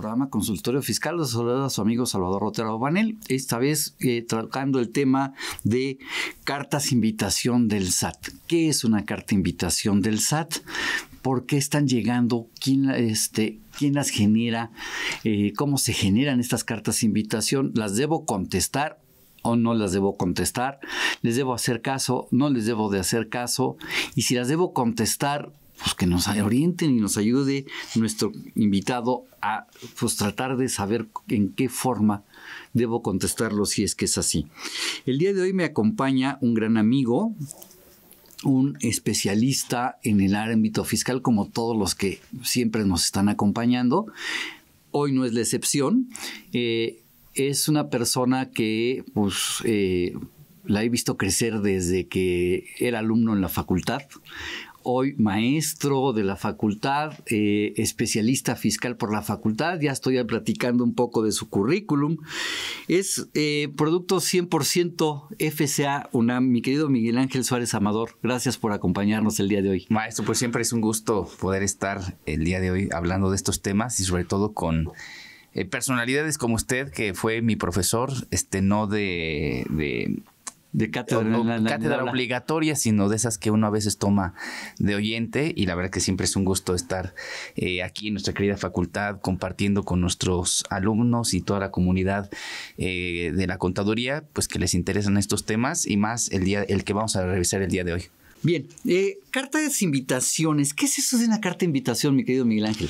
programa Consultorio Fiscal. Los saludos a su amigo Salvador Rotero Banel, esta vez eh, tratando el tema de cartas invitación del SAT. ¿Qué es una carta invitación del SAT? ¿Por qué están llegando? ¿Quién, este, quién las genera? Eh, ¿Cómo se generan estas cartas invitación? ¿Las debo contestar o no las debo contestar, les debo hacer caso, no les debo de hacer caso, y si las debo contestar, pues que nos orienten y nos ayude nuestro invitado a pues, tratar de saber en qué forma debo contestarlo si es que es así. El día de hoy me acompaña un gran amigo, un especialista en el ámbito fiscal, como todos los que siempre nos están acompañando. Hoy no es la excepción. Eh, es una persona que, pues, eh, la he visto crecer desde que era alumno en la facultad hoy maestro de la facultad, eh, especialista fiscal por la facultad, ya estoy platicando un poco de su currículum. Es eh, producto 100% FCA UNAM, mi querido Miguel Ángel Suárez Amador, gracias por acompañarnos el día de hoy. Maestro, pues siempre es un gusto poder estar el día de hoy hablando de estos temas y sobre todo con... Eh, personalidades como usted, que fue mi profesor, este, no de de cátedra, obligatoria, sino de esas que uno a veces toma de oyente y la verdad que siempre es un gusto estar eh, aquí en nuestra querida facultad compartiendo con nuestros alumnos y toda la comunidad eh, de la contaduría, pues que les interesan estos temas y más el día el que vamos a revisar el día de hoy. Bien, eh, de invitaciones. ¿Qué es eso de una carta de invitación, mi querido Miguel Ángel?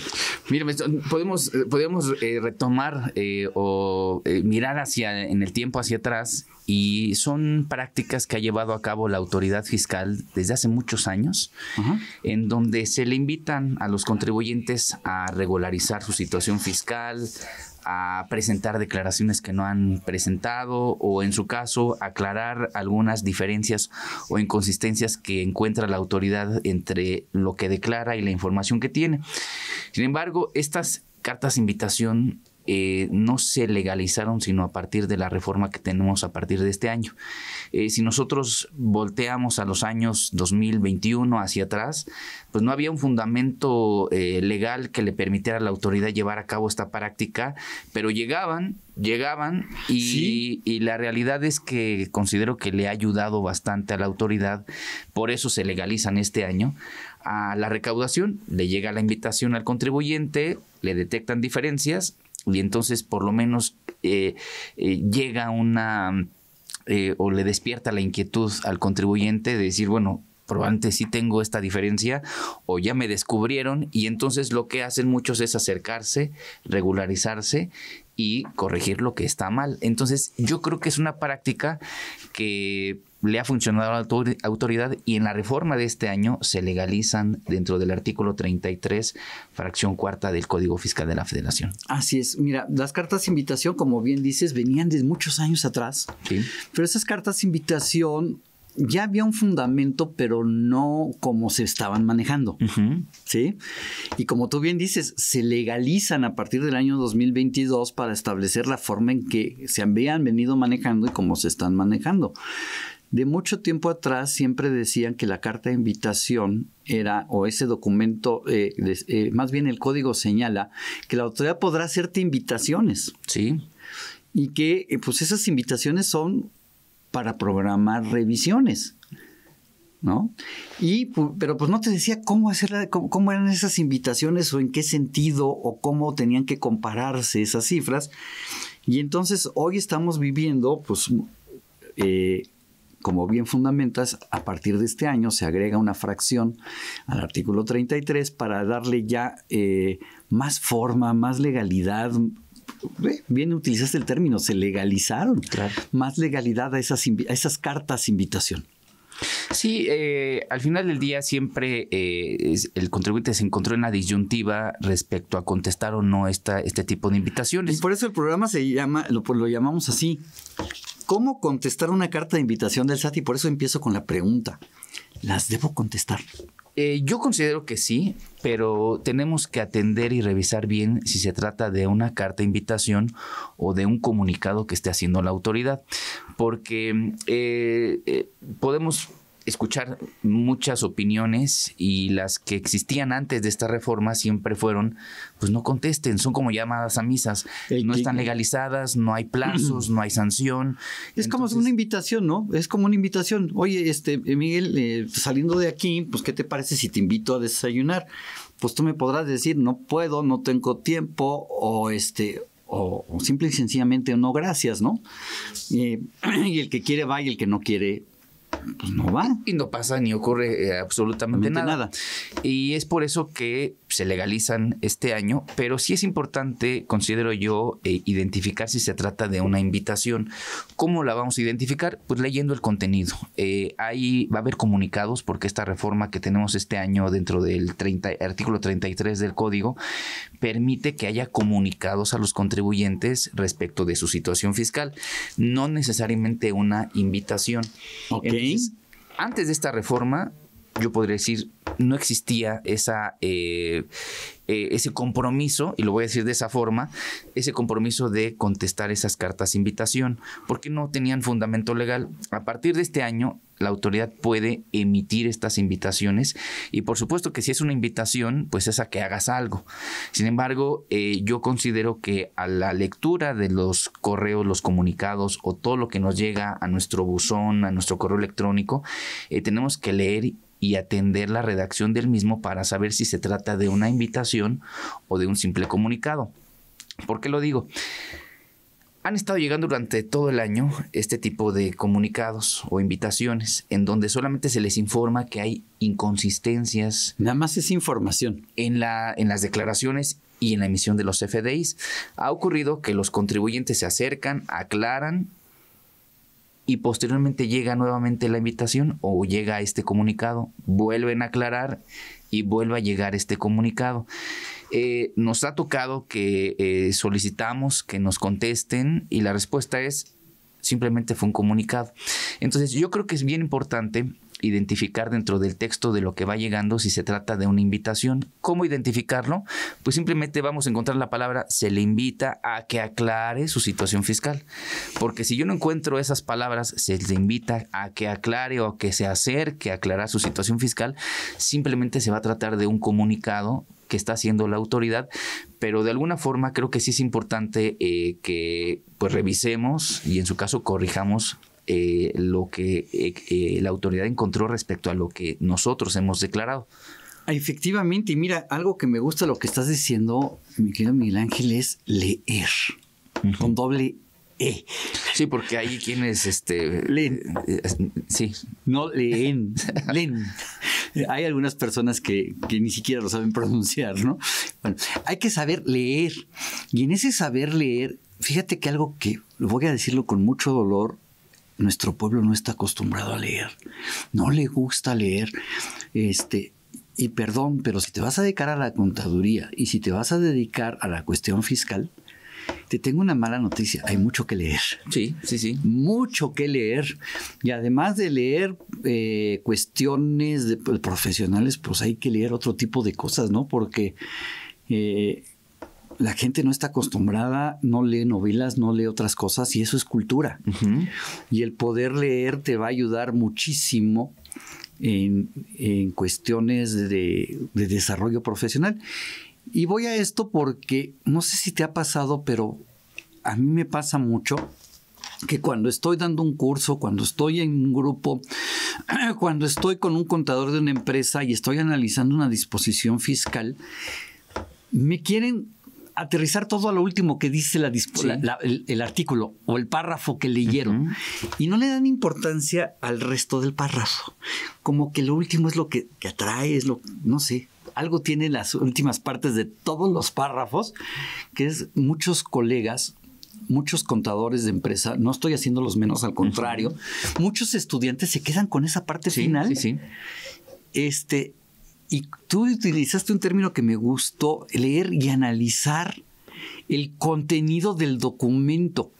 Mira, pues, podemos, eh, podemos retomar o mirar hacia en el tiempo hacia atrás y son prácticas que ha llevado a cabo la autoridad fiscal desde hace muchos años, en donde se le invitan a los contribuyentes a regularizar su situación fiscal, a presentar declaraciones que no han presentado o en su caso aclarar algunas diferencias o inconsistencias que encuentra la autoridad entre lo que declara y la información que tiene. Sin embargo, estas cartas de invitación eh, no se legalizaron sino a partir de la reforma que tenemos a partir de este año. Eh, si nosotros volteamos a los años 2021 hacia atrás, pues no había un fundamento eh, legal que le permitiera a la autoridad llevar a cabo esta práctica, pero llegaban, llegaban y la realidad es que considero que le ha ayudado bastante a la autoridad, por eso se legalizan este año, a la recaudación, le llega la invitación al contribuyente, le detectan diferencias, y entonces por lo menos eh, eh, llega una eh, o le despierta la inquietud al contribuyente de decir, bueno, probablemente sí tengo esta diferencia o ya me descubrieron y entonces lo que hacen muchos es acercarse, regularizarse y corregir lo que está mal. Entonces yo creo que es una práctica que le ha funcionado la autoridad y en la reforma de este año se legalizan dentro del artículo 33, fracción cuarta del Código Fiscal de la Federación. Así es, mira, las cartas de invitación, como bien dices, venían de muchos años atrás, sí. pero esas cartas de invitación ya había un fundamento, pero no como se estaban manejando. ¿Sí? Y como tú bien dices, se legalizan a partir del año 2022 para establecer la forma en que se habían venido manejando y cómo se están manejando. De mucho tiempo atrás siempre decían que la carta de invitación era, o ese documento, eh, eh, más bien el código señala, que la autoridad podrá hacerte invitaciones. Sí. Y que eh, pues esas invitaciones son para programar revisiones. ¿No? Y, pero pues no te decía cómo, hacer cómo, eran esas invitaciones o en qué sentido o cómo tenían que compararse esas cifras. Y entonces hoy estamos viviendo pues como bien fundamentas, a partir de este año se agrega una fracción al artículo 33 para darle ya eh, más forma, más legalidad. bien utilizaste el término, se legalizaron. Más legalidad a esas, cartas invitación. Sí, eh, al final del día siempre eh, el contribuyente se encontró en la disyuntiva respecto a contestar o no esta, este tipo de invitaciones. Y por eso el programa se llama, lo llamamos así, cómo contestar una carta de invitación del SAT y por eso empiezo con la pregunta. ¿Las debo contestar? Eh, yo considero que sí, pero tenemos que atender y revisar bien si se trata de una carta de invitación o de un comunicado que esté haciendo la autoridad, porque eh, eh, podemos escuchar muchas opiniones y las que existían antes de esta reforma siempre fueron, pues no contesten, son como llamadas a misas, no están legalizadas, no hay plazos, no hay sanción. Es como una invitación, ¿no? Es como una invitación. Oye, este Miguel, eh, saliendo de aquí, pues ¿qué te parece si te invito a desayunar? Pues tú me podrás decir, no puedo, no tengo tiempo o este o, simple y sencillamente no gracias, ¿no? Eh, y el que quiere va y el que no quiere pues no va. Y no pasa ni ocurre eh, absolutamente nada. nada. Y es por eso que se legalizan este año, pero sí es importante, considero yo, eh, identificar si se trata de una invitación. ¿Cómo la vamos a identificar? Pues leyendo el contenido. Eh, ahí va a haber comunicados porque esta reforma que tenemos este año dentro del artículo 33 del código permite que haya comunicados a los contribuyentes respecto de su situación fiscal, no necesariamente una invitación. Ok. antes de esta reforma, yo podría decir, no existía esa, eh, eh, ese compromiso, y lo voy a decir de esa forma, ese compromiso de contestar esas cartas invitación, porque no tenían fundamento legal. A partir de este año, la autoridad puede emitir estas invitaciones y por supuesto que si es una invitación, pues es a que hagas algo. Sin embargo, eh, yo considero que a la lectura de los correos, los comunicados o todo lo que nos llega a nuestro buzón, a nuestro correo electrónico, tenemos que leer y atender la redacción del mismo para saber si se trata de una invitación o de un simple comunicado. ¿Por qué lo digo? Han estado llegando durante todo el año este tipo de comunicados o invitaciones en donde solamente se les informa que hay inconsistencias. Nada más es información. En, la, en las declaraciones y en la emisión de los FDIs. Ha ocurrido que los contribuyentes se acercan, aclaran y posteriormente llega nuevamente la invitación o llega este comunicado, vuelven a aclarar y vuelve a llegar este comunicado. Eh, nos ha tocado que eh, solicitamos que nos contesten y la respuesta es simplemente fue un comunicado. Entonces yo creo que es bien importante identificar dentro del texto de lo que va llegando si se trata de una invitación. ¿Cómo identificarlo? Pues simplemente vamos a encontrar la palabra se le invita a que aclare su situación fiscal. Porque si yo no encuentro esas palabras, se le invita a que aclare o que se acerque a aclarar su situación fiscal, simplemente se va a tratar de un comunicado que está haciendo la autoridad, pero de alguna forma creo que sí es importante eh, que pues revisemos y en su caso corrijamos eh, lo que eh, eh, la autoridad encontró respecto a lo que nosotros hemos declarado. Ah, efectivamente, y mira, algo que me gusta lo que estás diciendo, mi querido Miguel Ángel, es leer con doble E. Sí, porque hay quienes este leen. sí. No leen, leen. Hay algunas personas que, ni siquiera lo saben pronunciar, ¿no? Bueno, hay que saber leer. Y en ese saber leer, fíjate que algo que, voy a decirlo con mucho dolor, nuestro pueblo no está acostumbrado a leer, no le gusta leer. Este, y perdón, pero si te vas a dedicar a la contaduría y si te vas a dedicar a la cuestión fiscal, te tengo una mala noticia, hay mucho que leer. Sí, sí, sí. Mucho que leer. Y además de leer eh, cuestiones de, pues, profesionales, pues hay que leer otro tipo de cosas, ¿no? Porque eh, la gente no está acostumbrada, no lee novelas, no lee otras cosas y eso es cultura. Y el poder leer te va a ayudar muchísimo en, cuestiones de, de desarrollo profesional. Y voy a esto porque no sé si te ha pasado, pero a mí me pasa mucho que cuando estoy dando un curso, cuando estoy en un grupo, cuando estoy con un contador de una empresa y estoy analizando una disposición fiscal, me quieren aterrizar todo a lo último que dice el, artículo o el párrafo que leyeron y no le dan importancia al resto del párrafo. Como que lo último es lo que, atrae, es lo, no sé, algo tiene las últimas partes de todos los párrafos, que es muchos colegas, muchos contadores de empresa, no estoy haciendo los menos, al contrario, muchos estudiantes se quedan con esa parte final. Sí, sí. Este, y tú utilizaste un término que me gustó, leer y analizar el contenido del documento.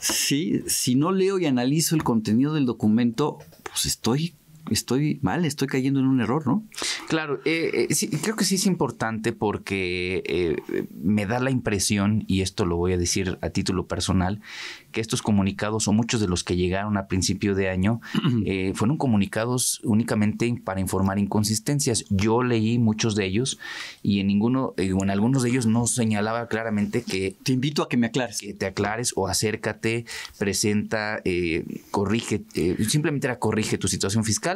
si no leo y analizo el contenido del documento, pues estoy estoy mal, estoy cayendo en un error, ¿no? Claro, eh, eh, creo que sí es importante porque eh, me da la impresión, y esto lo voy a decir a título personal, que estos comunicados o muchos de los que llegaron a principio de año fueron comunicados únicamente para informar inconsistencias. Yo leí muchos de ellos y en ninguno, en algunos de ellos no señalaba claramente que... Te invito a que me aclares. te aclares o acércate, presenta, corrige, simplemente era corrige tu situación fiscal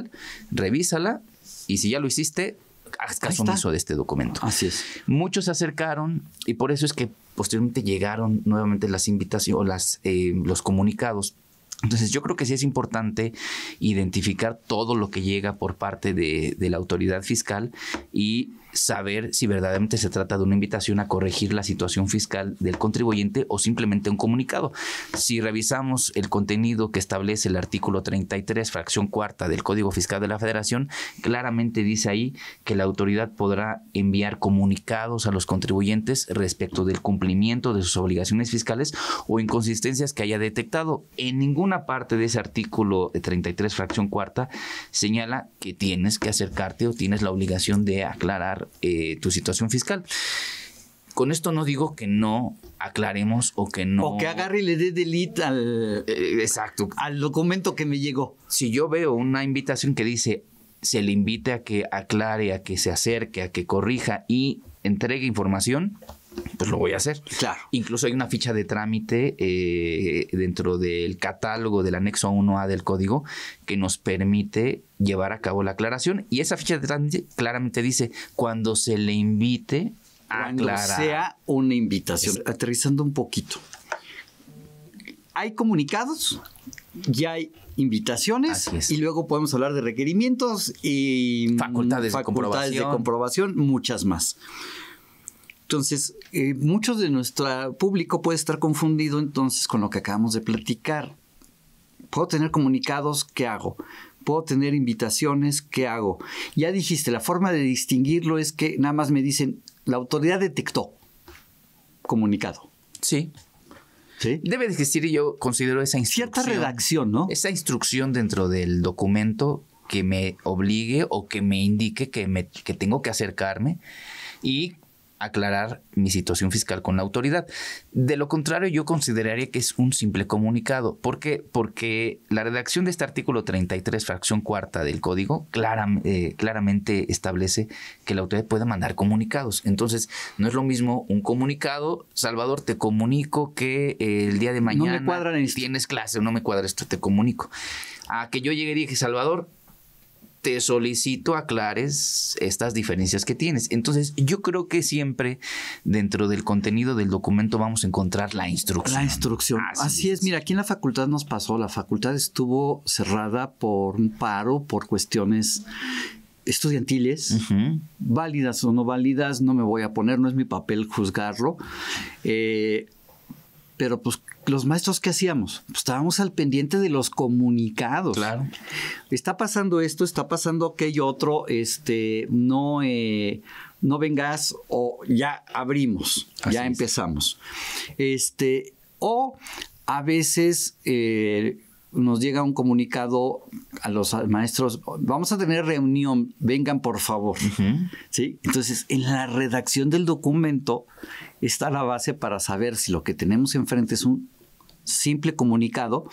revísala y si ya lo hiciste, haz caso omiso de este documento. Así es. Muchos se acercaron y por eso es que posteriormente llegaron nuevamente las invitaciones o las, eh, los comunicados. Entonces yo creo que sí es importante identificar todo lo que llega por parte de la autoridad fiscal y saber si verdaderamente se trata de una invitación a corregir la situación fiscal del contribuyente o simplemente un comunicado. Si revisamos el contenido que establece el artículo 33, fracción cuarta del Código Fiscal de la Federación, claramente dice ahí que la autoridad podrá enviar comunicados a los contribuyentes respecto del cumplimiento de sus obligaciones fiscales o inconsistencias que haya detectado. En ninguna parte de ese artículo 33, fracción cuarta, señala que tienes que acercarte o tienes la obligación de aclarar eh, tu situación fiscal. Con esto no digo que no aclaremos o que no. O que agarre y le dé delete al. Eh, exacto. Al documento que me llegó. Si yo veo una invitación que dice se le invite a que aclare, a que se acerque, a que corrija y entregue información, pues lo voy a hacer. Claro. Incluso hay una ficha de trámite eh, dentro del catálogo del anexo 1A del código que nos permite llevar a cabo la aclaración y esa ficha de trámite claramente dice cuando se le invite a sea una invitación. Aterrizando un poquito. Hay comunicados, ya hay invitaciones y luego podemos hablar de requerimientos y facultades, de comprobación, muchas más. Entonces, eh, muchos de nuestro público puede estar confundido entonces con lo que acabamos de platicar. Puedo tener comunicados, ¿qué hago? Puedo tener invitaciones, ¿qué hago? Ya dijiste, la forma de distinguirlo es que nada más me dicen, la autoridad detectó comunicado. Sí. ¿Sí? Debe de existir, y yo considero esa instrucción. Cierta redacción, ¿no? Esa instrucción dentro del documento que me obligue o que me indique que, me, que tengo que acercarme y aclarar mi situación fiscal con la autoridad. De lo contrario, yo consideraría que es un simple comunicado. ¿Por qué? Porque la redacción de este artículo 33, fracción cuarta del código, eh, claramente establece que la autoridad puede mandar comunicados. Entonces, no es lo mismo un comunicado, Salvador, te comunico que eh, el día de mañana no me tienes clase, no me cuadra esto, te comunico. A que yo llegue y dije, Salvador, te solicito aclares estas diferencias que tienes. Entonces, yo creo que siempre dentro del contenido del documento vamos a encontrar la instrucción. La instrucción. Así, es. Mira, aquí en la facultad nos pasó, la facultad estuvo cerrada por un paro, por cuestiones estudiantiles, válidas o no válidas, no me voy a poner, no es mi papel juzgarlo. Eh, pero pues los maestros, ¿qué hacíamos? Pues estábamos al pendiente de los comunicados. Claro. Está pasando esto, está pasando aquello otro, este, no, eh, no vengas o ya abrimos, ya empezamos. Este, o a veces... Eh, nos llega un comunicado a los maestros, vamos a tener reunión, vengan por favor. ¿Sí? Entonces, en la redacción del documento está la base para saber si lo que tenemos enfrente es un simple comunicado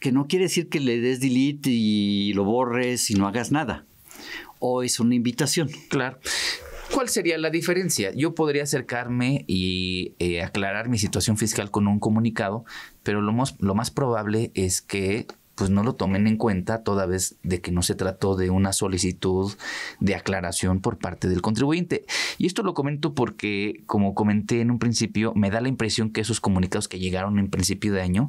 que no quiere decir que le des delete y lo borres y no hagas nada. O es una invitación. Claro. ¿Cuál sería la diferencia? Yo podría acercarme y eh, aclarar mi situación fiscal con un comunicado, pero lo lo más probable es que pues no lo tomen en cuenta toda vez de que no se trató de una solicitud de aclaración por parte del contribuyente. Y esto lo comento porque, como comenté en un principio, me da la impresión que esos comunicados que llegaron en principio de año,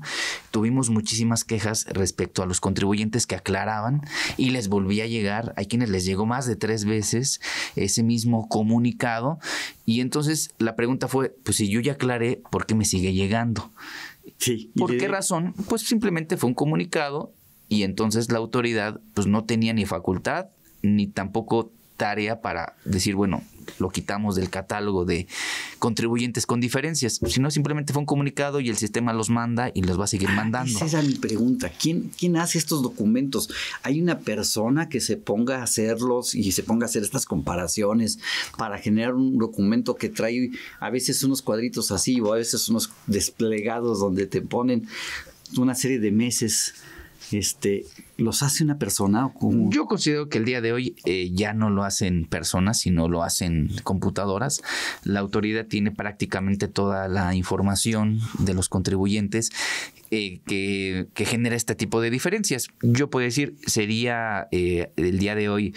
tuvimos muchísimas quejas respecto a los contribuyentes que aclaraban y les volvía a llegar, hay quienes les llegó más de tres veces ese mismo comunicado. Y entonces la pregunta fue, pues si yo ya aclaré, ¿por qué me sigue llegando? ¿Por qué razón? Pues simplemente fue un comunicado y entonces la autoridad pues no tenía ni facultad ni tampoco tarea para decir, bueno, lo quitamos del catálogo de contribuyentes con diferencias, sino simplemente fue un comunicado y el sistema los manda y los va a seguir mandando. Esa es mi pregunta, ¿quién, quién hace estos documentos? ¿Hay una persona que se ponga a hacerlos y se ponga a hacer estas comparaciones para generar un documento que trae a veces unos cuadritos así o a veces unos desplegados donde te ponen una serie de meses? este, ¿los hace una persona? o cómo? Yo considero que el día de hoy eh, ya no lo hacen personas, sino lo hacen computadoras. La autoridad tiene prácticamente toda la información de los contribuyentes eh, que, que, genera este tipo de diferencias. Yo puedo decir, sería eh, el día de hoy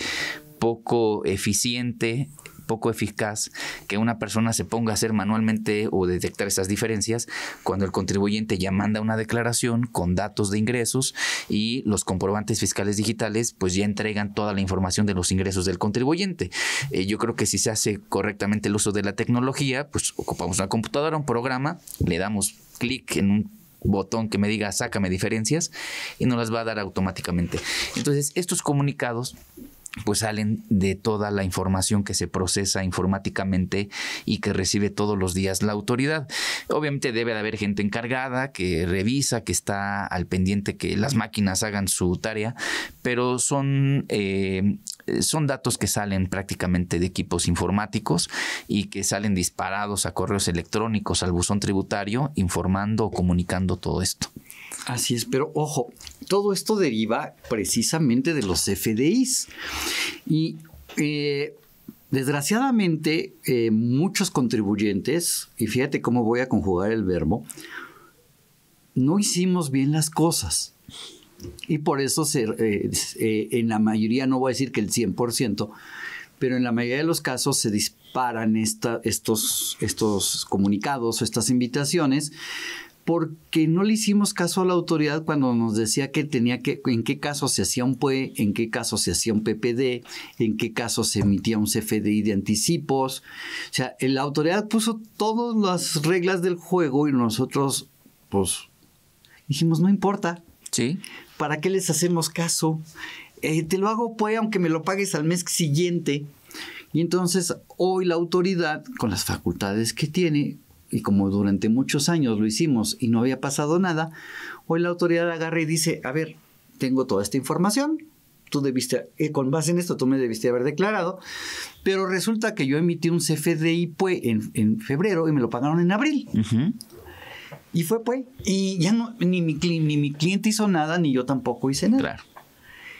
poco eficiente poco eficaz que una persona se ponga a hacer manualmente o detectar esas diferencias cuando el contribuyente ya manda una declaración con datos de ingresos y los comprobantes fiscales digitales pues ya entregan toda la información de los ingresos del contribuyente. Eh, yo creo que si se hace correctamente el uso de la tecnología, pues ocupamos una computadora, un programa, le damos clic en un botón que me diga sácame diferencias y nos las va a dar automáticamente. Entonces, estos comunicados pues salen de toda la información que se procesa informáticamente y que recibe todos los días la autoridad. Obviamente debe de haber gente encargada que revisa, que está al pendiente que las máquinas hagan su tarea, pero son... Eh, son datos que salen prácticamente de equipos informáticos y que salen disparados a correos electrónicos, al buzón tributario, informando o comunicando todo esto. Así es, pero ojo, todo esto deriva precisamente de los FDIs. Y eh, desgraciadamente, eh, muchos contribuyentes, y fíjate cómo voy a conjugar el verbo, no hicimos bien las cosas. Y por eso eh, en la mayoría, no voy a decir que el 100%, pero en la mayoría de los casos se disparan estos, estos comunicados o estas invitaciones porque no le hicimos caso a la autoridad cuando nos decía que tenía que, en qué caso se hacía un PUE, en qué caso se hacía un PPD, en qué caso se emitía un CFDI de anticipos. O sea, la autoridad puso todas las reglas del juego y nosotros, pues, dijimos, no importa. Sí. ¿Para qué les hacemos caso? Eh, te lo hago PUE aunque me lo pagues al mes siguiente. Y entonces hoy la autoridad, con las facultades que tiene, y como durante muchos años lo hicimos y no había pasado nada, hoy la autoridad agarra y dice, a ver, tengo toda esta información, tú debiste, eh, con base en esto tú me debiste haber declarado, pero resulta que yo emití un CFDI pues en, febrero y me lo pagaron en abril. Y fue pues, y ya no, ni mi, ni mi cliente hizo nada, ni yo tampoco hice nada.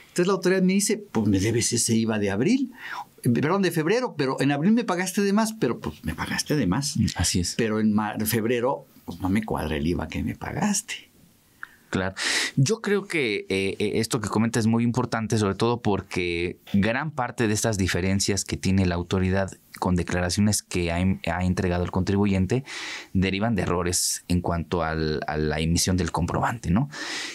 Entonces la autoridad me dice, pues me debes ese IVA de abril perdón, de febrero, pero en abril me pagaste de más, pero pues me pagaste de más. Mm, así es. Pero en febrero pues, no me cuadra el IVA que me pagaste. Claro. Yo creo que eh, eh, esto que comenta es muy importante, sobre todo porque gran parte de estas diferencias que tiene la autoridad con declaraciones que ha, entregado el contribuyente derivan de errores en cuanto a la emisión del comprobante. ¿no?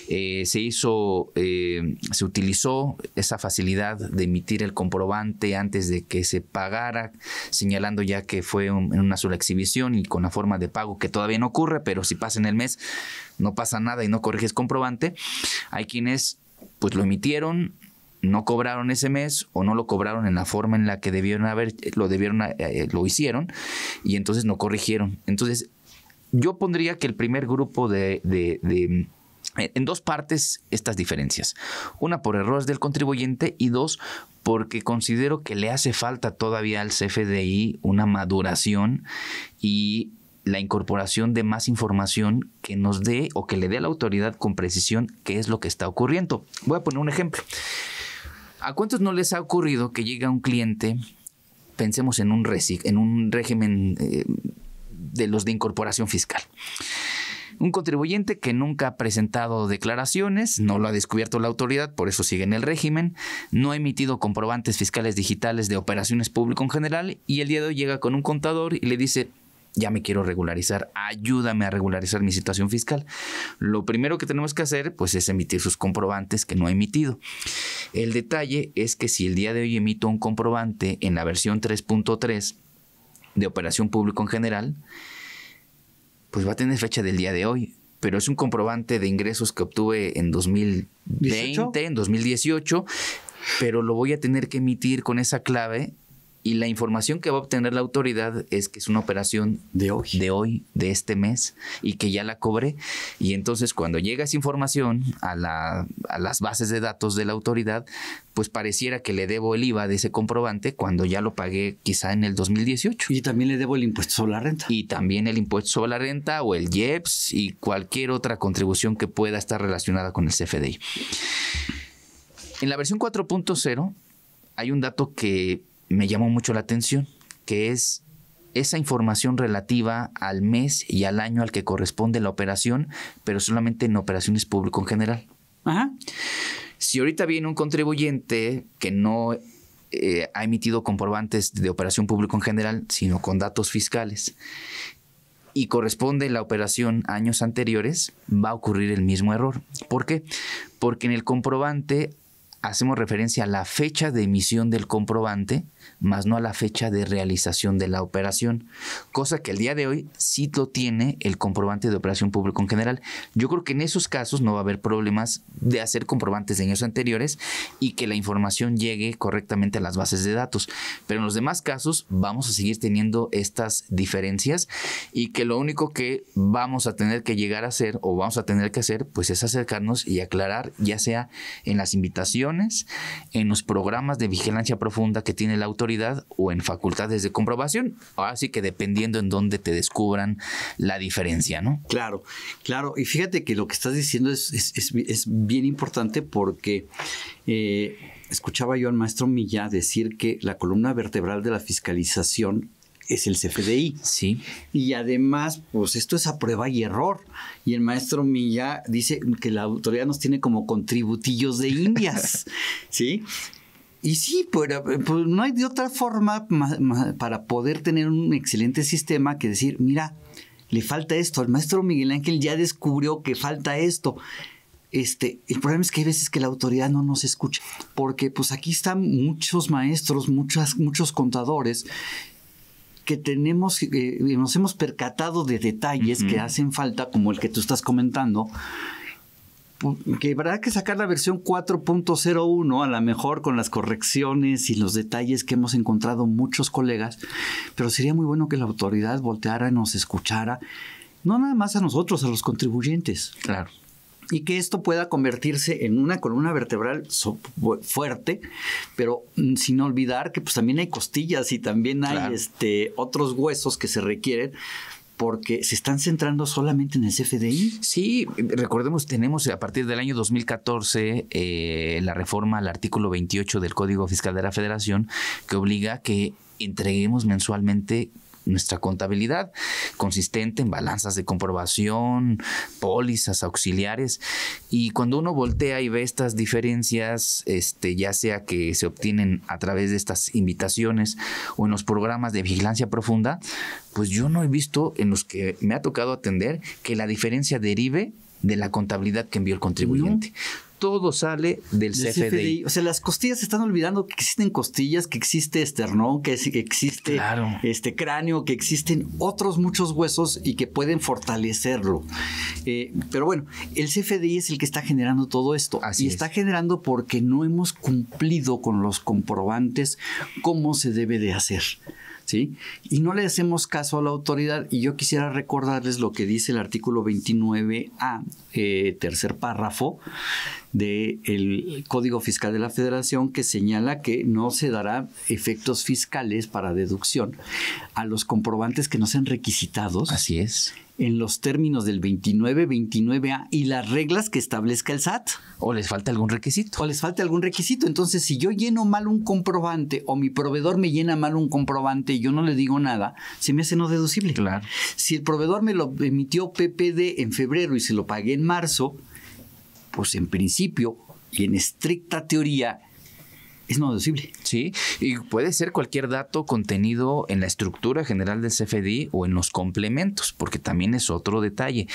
Eh, se hizo, eh, se utilizó esa facilidad de emitir el comprobante antes de que se pagara, señalando ya que fue en una sola exhibición y con la forma de pago que todavía no ocurre, pero si pasa en el mes no pasa nada y no corriges comprobante. Hay quienes pues lo emitieron, no cobraron ese mes o no lo cobraron en la forma en la que debieron haber, eh, lo debieron, eh, eh, lo hicieron y entonces no corrigieron. Entonces, yo pondría que el primer grupo de, de, de en dos partes estas diferencias. Una por errores del contribuyente y dos porque considero que le hace falta todavía al CFDI una maduración y la incorporación de más información que nos dé o que le dé a la autoridad con precisión qué es lo que está ocurriendo. Voy a poner un ejemplo. ¿A cuántos no les ha ocurrido que llega un cliente, pensemos en un, régimen eh, de los de incorporación fiscal? Un contribuyente que nunca ha presentado declaraciones, no lo ha descubierto la autoridad, por eso sigue en el régimen, no ha emitido comprobantes fiscales digitales de operaciones público en general y el día de hoy llega con un contador y le dice, ya me quiero regularizar, ayúdame a regularizar mi situación fiscal. Lo primero que tenemos que hacer pues es emitir sus comprobantes que no he emitido. El detalle es que si el día de hoy emito un comprobante en la versión 3.3 de operación público en general, pues va a tener fecha del día de hoy, pero es un comprobante de ingresos que obtuve en 2020, en 2018, pero lo voy a tener que emitir con esa clave y la información que va a obtener la autoridad es que es una operación de hoy, de, hoy, de este mes, y que ya la cobré. Y entonces cuando llega esa información a, a las bases de datos de la autoridad, pues pareciera que le debo el IVA de ese comprobante cuando ya lo pagué quizá en el 2018. Y también le debo el impuesto sobre la renta. Y también el impuesto sobre la renta o el IEPS y cualquier otra contribución que pueda estar relacionada con el CFDI. En la versión 4.0 hay un dato que me llamó mucho la atención, que es esa información relativa al mes y al año al que corresponde la operación, pero solamente en operaciones público en general. Si ahorita viene un contribuyente que no eh, ha emitido comprobantes de operación público en general, sino con datos fiscales, y corresponde la operación años anteriores, va a ocurrir el mismo error. ¿Por qué? Porque en el comprobante hacemos referencia a la fecha de emisión del comprobante más no a la fecha de realización de la operación, cosa que el día de hoy sí lo tiene el comprobante de operación público en general. Yo creo que en esos casos no va a haber problemas de hacer comprobantes de años anteriores y que la información llegue correctamente a las bases de datos, pero en los demás casos vamos a seguir teniendo estas diferencias y que lo único que vamos a tener que llegar a hacer o vamos a tener que hacer pues es acercarnos y aclarar ya sea en las invitaciones, en los programas de vigilancia profunda que tiene el autor o en facultades de comprobación. Así que dependiendo en dónde te descubran la diferencia, ¿no? Claro, claro. Y fíjate que lo que estás diciendo es, bien importante porque eh, escuchaba yo al maestro Millá decir que la columna vertebral de la fiscalización es el CFDI. Sí. Y además, pues esto es a prueba y error. Y el maestro Millá dice que la autoridad nos tiene como contributillos de indias, ¿sí? Y sí, pero, pues, eh, pues, no hay de otra forma para poder tener un excelente sistema que decir, mira, le falta esto, el maestro Miguel Ángel ya descubrió que falta esto. Este, el problema es que hay veces que la autoridad no nos escucha, porque pues aquí están muchos maestros, muchas, muchos contadores que tenemos, eh, nos hemos percatado de detalles que hacen falta, como el que tú estás comentando, que habrá que sacar la versión 4.01, a lo mejor con las correcciones y los detalles que hemos encontrado muchos colegas, pero sería muy bueno que la autoridad volteara, nos escuchara, no nada más a nosotros, a los contribuyentes. Claro. Y que esto pueda convertirse en una columna vertebral fuerte, pero mm, sin olvidar que pues, también hay costillas y también hay este, otros huesos que se requieren porque se están centrando solamente en el CFDI. Sí, recordemos, tenemos a partir del año 2014 eh, la reforma al artículo 28 del Código Fiscal de la Federación que obliga a que entreguemos mensualmente nuestra contabilidad, consistente en balanzas de comprobación, pólizas auxiliares. Y cuando uno voltea y ve estas diferencias, este, ya sea que se obtienen a través de estas invitaciones o en los programas de vigilancia profunda, pues yo no he visto en los que me ha tocado atender que la diferencia derive de la contabilidad que envió el contribuyente todo sale del, CFDI. O sea, las costillas se están olvidando que existen costillas, que existe esternón, que, existe este cráneo, que existen otros muchos huesos y que pueden fortalecerlo. Eh, pero bueno, el CFDI es el que está generando todo esto. Así y está generando porque no hemos cumplido con los comprobantes cómo se debe de hacer. Y no le hacemos caso a la autoridad y yo quisiera recordarles lo que dice el artículo 29A, eh, tercer párrafo del Código Fiscal de la Federación que señala que no se dará efectos fiscales para deducción a los comprobantes que no sean requisitados. Así es en los términos del 29, a y las reglas que establezca el SAT. O les falta algún requisito. O les falta algún requisito. Entonces, si yo lleno mal un comprobante o mi proveedor me llena mal un comprobante y yo no le digo nada, se me hace no deducible. Claro. Si el proveedor me lo emitió PPD en febrero y se lo pagué en marzo, pues en principio y en estricta teoría es no deducible. Sí, y puede ser cualquier dato contenido en la estructura general del CFDI o en los complementos, porque también es otro detalle.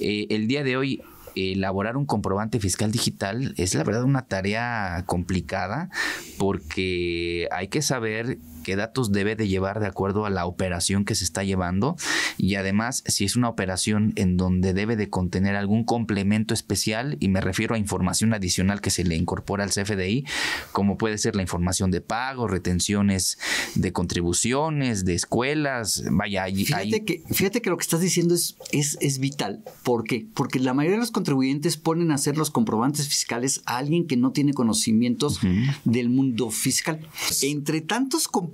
Eh, el día de hoy elaborar un comprobante fiscal digital es la verdad una tarea complicada porque hay que saber qué datos debe de llevar de acuerdo a la operación que se está llevando y además si es una operación en donde debe de contener algún complemento especial y me refiero a información adicional que se le incorpora al CFDI, como puede ser la información de pago, retenciones de contribuciones, de escuelas, vaya, ahí, fíjate, Que, fíjate que lo que estás diciendo es, es, vital. ¿Por qué? Porque la mayoría de los contribuyentes ponen a hacer los comprobantes fiscales a alguien que no tiene conocimientos del mundo fiscal. Entre tantos comprobantes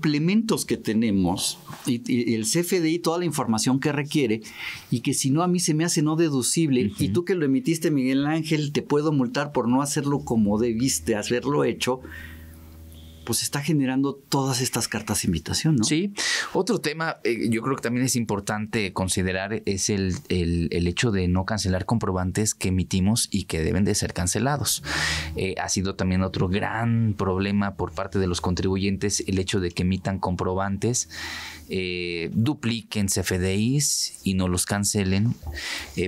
que tenemos y, el CFDI, toda la información que requiere y que si no a mí se me hace no deducible y tú que lo emitiste Miguel Ángel te puedo multar por no hacerlo como debiste hacerlo hecho pues está generando todas estas cartas de invitación, ¿no? Sí. Otro tema, eh, yo creo que también es importante considerar es el, hecho de no cancelar comprobantes que emitimos y que deben de ser cancelados. Eh, ha sido también otro gran problema por parte de los contribuyentes el hecho de que emitan comprobantes, eh, dupliquen CFDIs y no los cancelen,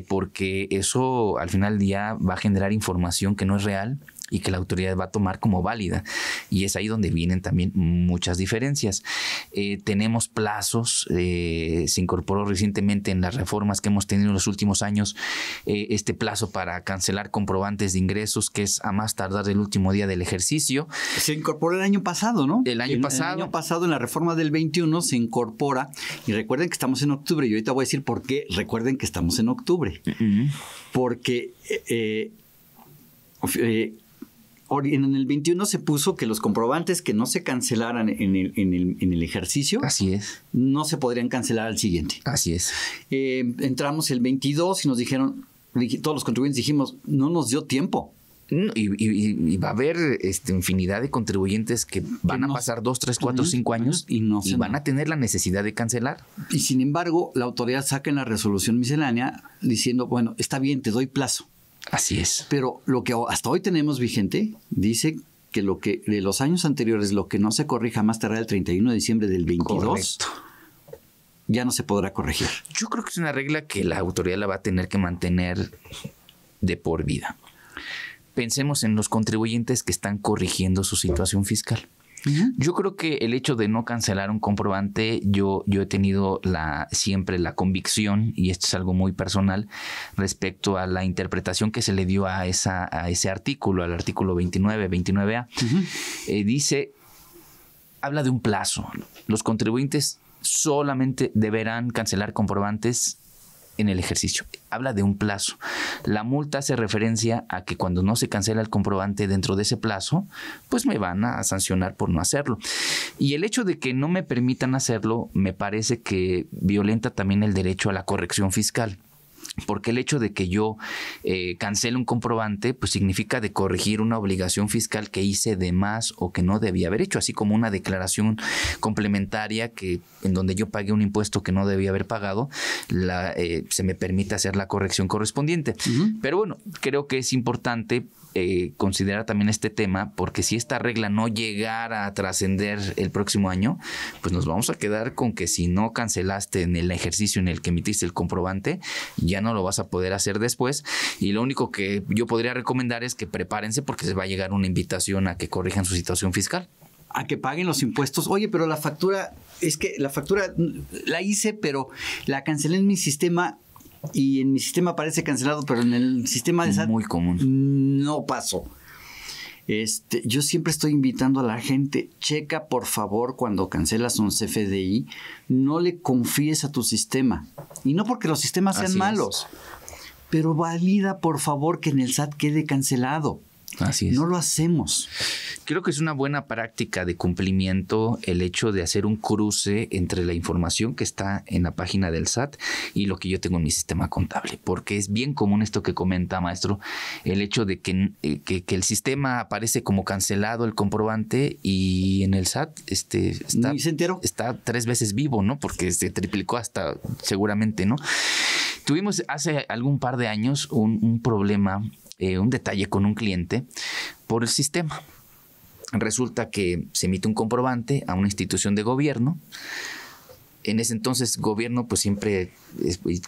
porque eso al final del día va a generar información que no es real y que la autoridad va a tomar como válida. Y es ahí donde vienen también muchas diferencias. Eh, tenemos plazos, eh, se incorporó recientemente en las reformas que hemos tenido en los últimos años eh, este plazo para cancelar comprobantes de ingresos, que es a más tardar del último día del ejercicio. Se incorporó el año pasado, ¿no? El año pasado. El año pasado, en la reforma del 21, se incorpora, y recuerden que estamos en octubre, y ahorita voy a decir por qué, recuerden que estamos en octubre, porque en el 21 se puso que los comprobantes que no se cancelaran en el, en el, en el ejercicio. Así es. No se podrían cancelar al siguiente. Así es. Eh, entramos el 22 y nos dijeron, todos los contribuyentes dijimos, no nos dio tiempo. Mm, y, va a haber este, infinidad de contribuyentes que van a pasar dos, tres, cuatro, cinco años y, no y van a tener la necesidad de cancelar. Y sin embargo, la autoridad saca en la resolución miscelánea diciendo, bueno, está bien, te doy plazo. Así es. Pero lo que hasta hoy tenemos vigente dice que lo que de los años anteriores, lo que no se corrija más tarde, el 31 de diciembre del 22. Ya no se podrá corregir. Yo creo que es una regla que la autoridad la va a tener que mantener de por vida. Pensemos en los contribuyentes que están corrigiendo su situación fiscal. Yo creo que el hecho de no cancelar un comprobante, yo, yo he tenido la, siempre la convicción, y esto es algo muy personal, respecto a la interpretación que se le dio a, esa, a ese artículo, al artículo 29, 29A. Eh, dice, habla de un plazo. Los contribuyentes solamente deberán cancelar comprobantes en el ejercicio. Habla de un plazo. La multa hace referencia a que cuando no se cancela el comprobante dentro de ese plazo, pues me van a sancionar por no hacerlo. Y el hecho de que no me permitan hacerlo me parece que violenta también el derecho a la corrección fiscal porque el hecho de que yo eh, cancele un comprobante, pues significa de corregir una obligación fiscal que hice de más o que no debía haber hecho, así como una declaración complementaria que en donde yo pagué un impuesto que no debía haber pagado, eh, se me permite hacer la corrección correspondiente. Pero bueno, creo que es importante eh, considerar también este tema, porque si esta regla no llegara a trascender el próximo año, pues nos vamos a quedar con que si no cancelaste en el ejercicio en el que emitiste el comprobante, ya no lo vas a poder hacer después. Y lo único que yo podría recomendar es que prepárense porque se va a llegar una invitación a que corrijan su situación fiscal a que paguen los impuestos. Oye, pero la factura, es que la factura la hice, pero la cancelé en mi sistema y en mi sistema parece cancelado, pero en el sistema de SAT No pasó. Este, yo siempre estoy invitando a la gente, checa por favor cuando cancelas un CFDI, no le confíes a tu sistema. Y no porque los sistemas sean malos, pero valida por favor que en el SAT quede cancelado. No lo hacemos. Creo que es una buena práctica de cumplimiento el hecho de hacer un cruce entre la información que está en la página del SAT y lo que yo tengo en mi sistema contable, porque es bien común esto que comenta, maestro, el hecho de que, eh, el sistema aparece como cancelado el comprobante y en el SAT este, está, está tres veces vivo, ¿no? Porque se triplicó hasta seguramente, ¿no? Tuvimos hace algún par de años un problema eh, un detalle con un cliente por el sistema. Resulta que se emite un comprobante a una institución de gobierno. En ese entonces gobierno pues siempre,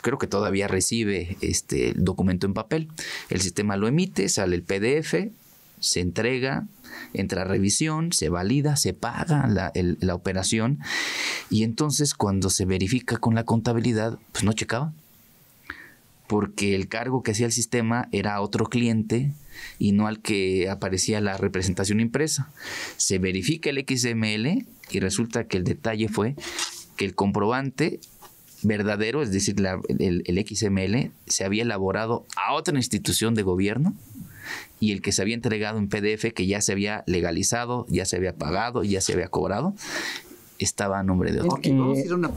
creo que todavía recibe este el documento en papel. El sistema lo emite, sale el PDF, se entrega, entra revisión, se valida, se paga la, la operación y entonces cuando se verifica con la contabilidad pues no checaba porque el cargo que hacía el sistema era a otro cliente y no al que aparecía la representación impresa. Se verifica el XML y resulta que el detalle fue que el comprobante verdadero, es decir, el, el, XML, se había elaborado a otra institución de gobierno y el que se había entregado en PDF que ya se había legalizado, ya se había pagado, ya se había cobrado, estaba a nombre de otro.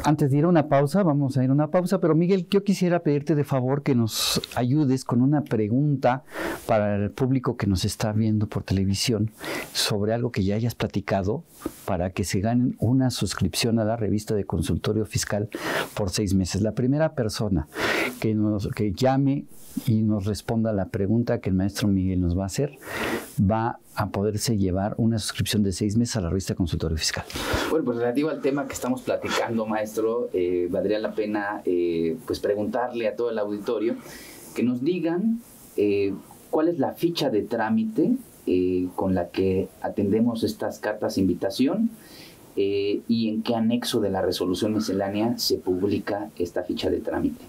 Antes de ir a una pausa, vamos a ir a una pausa, pero Miguel, yo quisiera pedirte de favor que nos ayudes con una pregunta para el público que nos está viendo por televisión sobre algo que ya hayas platicado para que se ganen una suscripción a la revista de consultorio fiscal por seis meses. La primera persona que, nos, que llame y nos responda la pregunta que el maestro Miguel nos va a hacer va a poderse llevar una suscripción de seis meses a la revista Consultorio Fiscal. Bueno, pues relativo al tema que estamos platicando, maestro, eh, valdría la pena eh, pues preguntarle a todo el auditorio que nos digan eh, cuál es la ficha de trámite con la que atendemos estas cartas de invitación y en qué anexo de la resolución miscelánea se publica esta ficha de trámite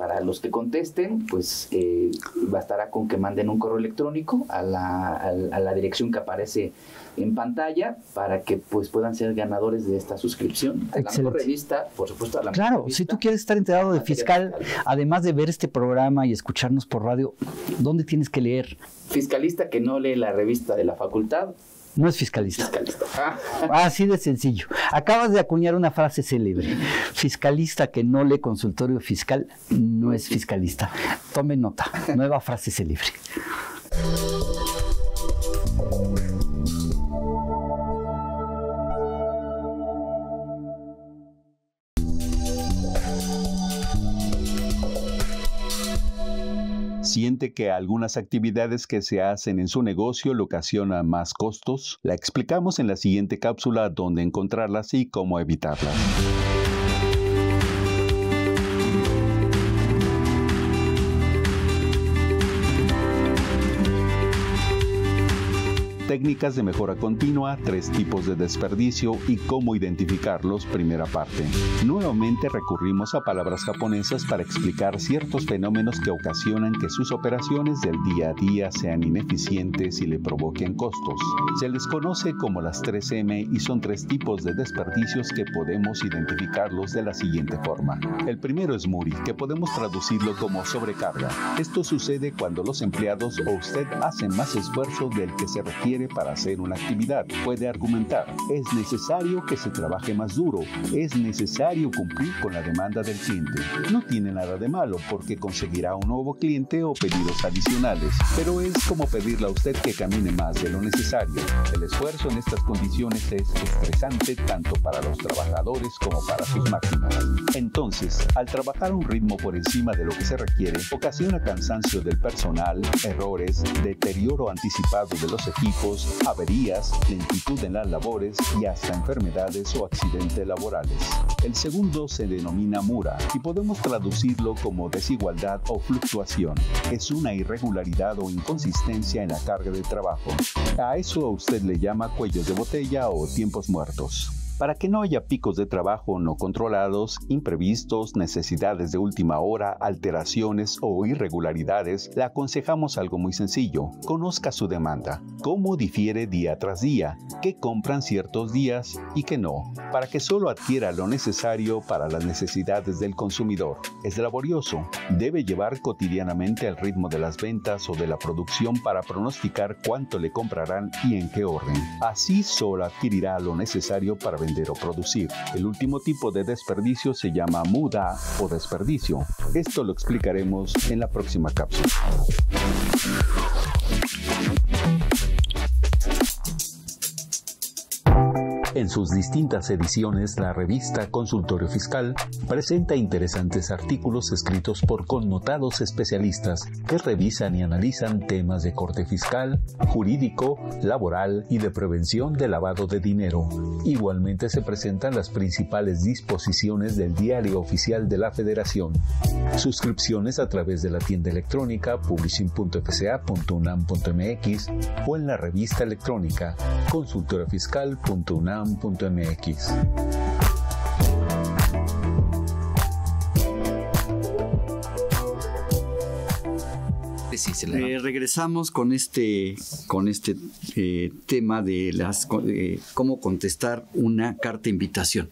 para los que contesten, pues eh, bastará con que manden un correo electrónico a la, dirección que aparece en pantalla para que pues puedan ser ganadores de esta suscripción. A la revista, por supuesto. la claro, si tú quieres estar enterado de fiscal, además de ver este programa y escucharnos por radio, ¿dónde tienes que leer? Fiscalista que no lee la revista de la facultad, no es fiscalista. Ah, así de sencillo. Acabas de acuñar una frase célebre. Fiscalista que no lee consultorio fiscal no es fiscalista. Tome nota. Nueva frase célebre. siente que algunas actividades que se hacen en su negocio le ocasionan más costos? La explicamos en la siguiente cápsula dónde encontrarlas y cómo evitarlas. técnicas de mejora continua, tres tipos de desperdicio y cómo identificarlos, primera parte. Nuevamente recurrimos a palabras japonesas para explicar ciertos fenómenos que ocasionan que sus operaciones del día a día sean ineficientes y le provoquen costos. Se les conoce como las 3M y son tres tipos de desperdicios que podemos identificarlos de la siguiente forma. El primero es Muri, que podemos traducirlo como sobrecarga. Esto sucede cuando los empleados o usted hacen más esfuerzo del que se requiere para hacer una actividad. Puede argumentar, es necesario que se trabaje más duro, es necesario cumplir con la demanda del cliente. No tiene nada de malo porque conseguirá un nuevo cliente o pedidos adicionales, pero es como pedirle a usted que camine más de lo necesario. El esfuerzo en estas condiciones es estresante tanto para los trabajadores como para sus máquinas. Entonces, al trabajar un ritmo por encima de lo que se requiere, ocasiona cansancio del personal, errores, deterioro anticipado de los equipos, averías, lentitud en las labores y hasta enfermedades o accidentes laborales. El segundo se denomina mura y podemos traducirlo como desigualdad o fluctuación. Es una irregularidad o inconsistencia en la carga de trabajo. A eso usted le llama cuellos de botella o tiempos muertos para que no haya picos de trabajo no controlados, imprevistos, necesidades de última hora, alteraciones o irregularidades, le aconsejamos algo muy sencillo. Conozca su demanda, cómo difiere día tras día, qué compran ciertos días y qué no, para que solo adquiera lo necesario para las necesidades del consumidor. Es laborioso, debe llevar cotidianamente al ritmo de las ventas o de la producción para pronosticar cuánto le comprarán y en qué orden. Así solo adquirirá lo necesario para vender producir. El último tipo de desperdicio se llama muda o desperdicio. Esto lo explicaremos en la próxima cápsula. En sus distintas ediciones, la revista Consultorio Fiscal presenta interesantes artículos escritos por connotados especialistas que revisan y analizan temas de corte fiscal, jurídico, laboral y de prevención de lavado de dinero. Igualmente se presentan las principales disposiciones del Diario Oficial de la Federación. Suscripciones a través de la tienda electrónica publishing.fca.unam.mx o en la revista electrónica consultoriofiscal.unam MX. regresamos con este, con este tema de las, cómo contestar una carta invitación.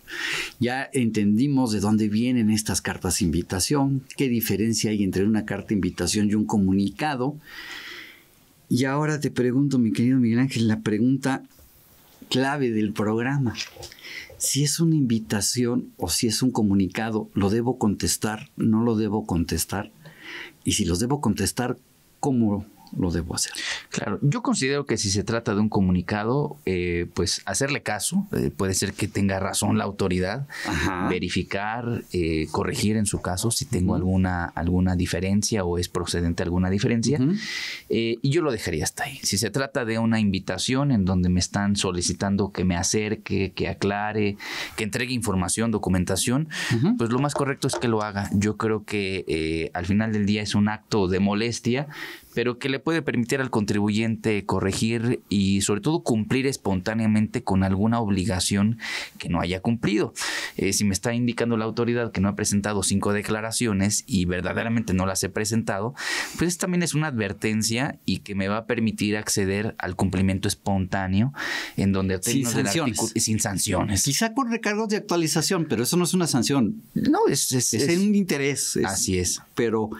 Ya entendimos de dónde vienen estas cartas invitación, qué diferencia hay entre una carta invitación y un comunicado. Y ahora te pregunto, mi querido Miguel Ángel, la pregunta clave del programa. Si es una invitación o si es un comunicado, ¿lo debo contestar? ¿No lo debo contestar? Y si los debo contestar, ¿cómo lo debo hacer. Claro, yo considero que si se trata de un comunicado, eh, pues hacerle caso, eh, puede ser que tenga razón la autoridad, verificar, eh, corregir en su caso si tengo alguna, alguna diferencia o es procedente alguna diferencia, y yo lo dejaría hasta ahí. Si se trata de una invitación en donde me están solicitando que me acerque, que aclare, que entregue información, documentación, pues lo más correcto es que lo haga. Yo creo que al final del día es un acto de molestia, pero que le puede permitir al contribuyente corregir y sobre todo cumplir espontáneamente con alguna obligación que no haya cumplido. Eh, si me está indicando la autoridad que no ha presentado cinco declaraciones y verdaderamente no las he presentado, pues también es una advertencia y que me va a permitir acceder al cumplimiento espontáneo en donde sin sanciones. sin sanciones. Quizá con recargos de actualización, pero eso no es una sanción. No, es, es un interés. así es. Pero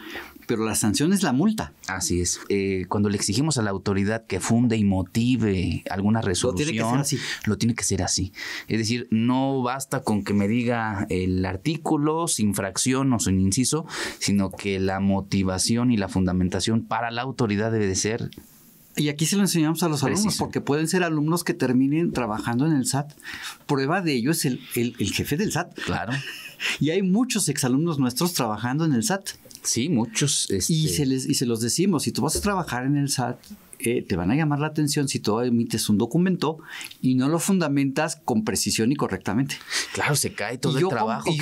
pero la sanción es la multa. Así es. Eh, cuando le exigimos a la autoridad que funde y motive alguna resolución, lo tiene que ser así. Lo tiene que ser así. Es decir, no basta con que me diga el artículo sin fracción o sin inciso, sino que la motivación y la fundamentación para la autoridad debe de ser y aquí se lo enseñamos a los alumnos, porque pueden ser alumnos que terminen trabajando en el SAT. Prueba de ello es el, el jefe del SAT. Claro. y hay muchos exalumnos nuestros trabajando en el SAT. Sí, muchos. Y, este se les, y los decimos, si tú vas a trabajar en el SAT, eh, te van a llamar la atención si tú emites un documento y no lo fundamentas con precisión y correctamente. Claro, se cae todo el trabajo. y,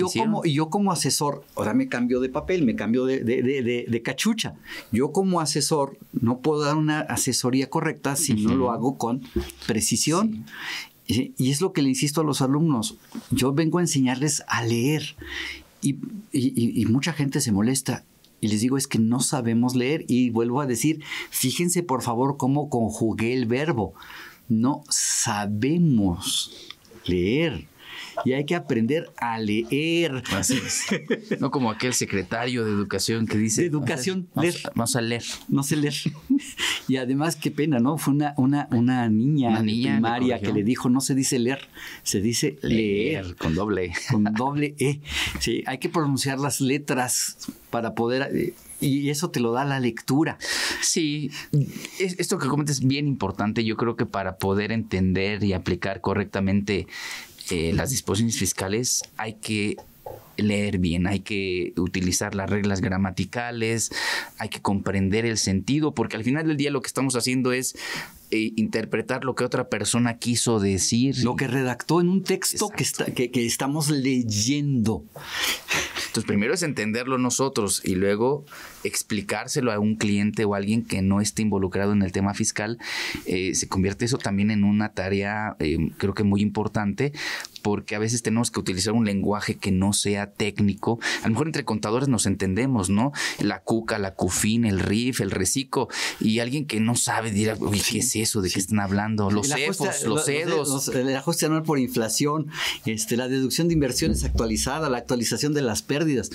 yo como, asesor, ahora me cambio de papel, me cambio de, cachucha. Yo como asesor no puedo dar una asesoría correcta si no lo hago con precisión. Y es lo que le insisto a los alumnos. Yo vengo a enseñarles a leer y, mucha gente se molesta. Y les digo, es que no sabemos leer. Y vuelvo a decir, fíjense por favor cómo conjugué el verbo. No sabemos leer y hay que aprender a leer. Así es. No como aquel secretario de educación que dice. educación, leer. Vamos a leer. No sé leer. Y además, qué pena, ¿no? Fue una, una, una niña, una niña primaria que le dijo, no se dice leer, se dice leer. Con doble E. Con doble E. Sí, hay que pronunciar las letras para poder... Eh, y eso te lo da la lectura. Sí, esto que comentas es bien importante, yo creo que para poder entender y aplicar correctamente este, las disposiciones fiscales hay que leer bien, hay que utilizar las reglas gramaticales, hay que comprender el sentido, porque al final del día lo que estamos haciendo es e interpretar lo que otra persona quiso decir. Lo que redactó en un texto que, está, que, estamos leyendo. Entonces, primero es entenderlo nosotros y luego explicárselo a un cliente o a alguien que no esté involucrado en el tema fiscal. Eh, se convierte eso también en una tarea, eh, creo que muy importante, porque a veces tenemos que utilizar un lenguaje que no sea técnico. A lo mejor entre contadores nos entendemos, ¿no? La cuca, la cufin, el RIF, el reciclo, y alguien que no sabe dirá, uy, ¿qué eso? ¿De qué están hablando? Los EFOS, los CEDOS. el ajuste anual por inflación, este, la deducción de inversiones actualizada, la actualización de las pérdidas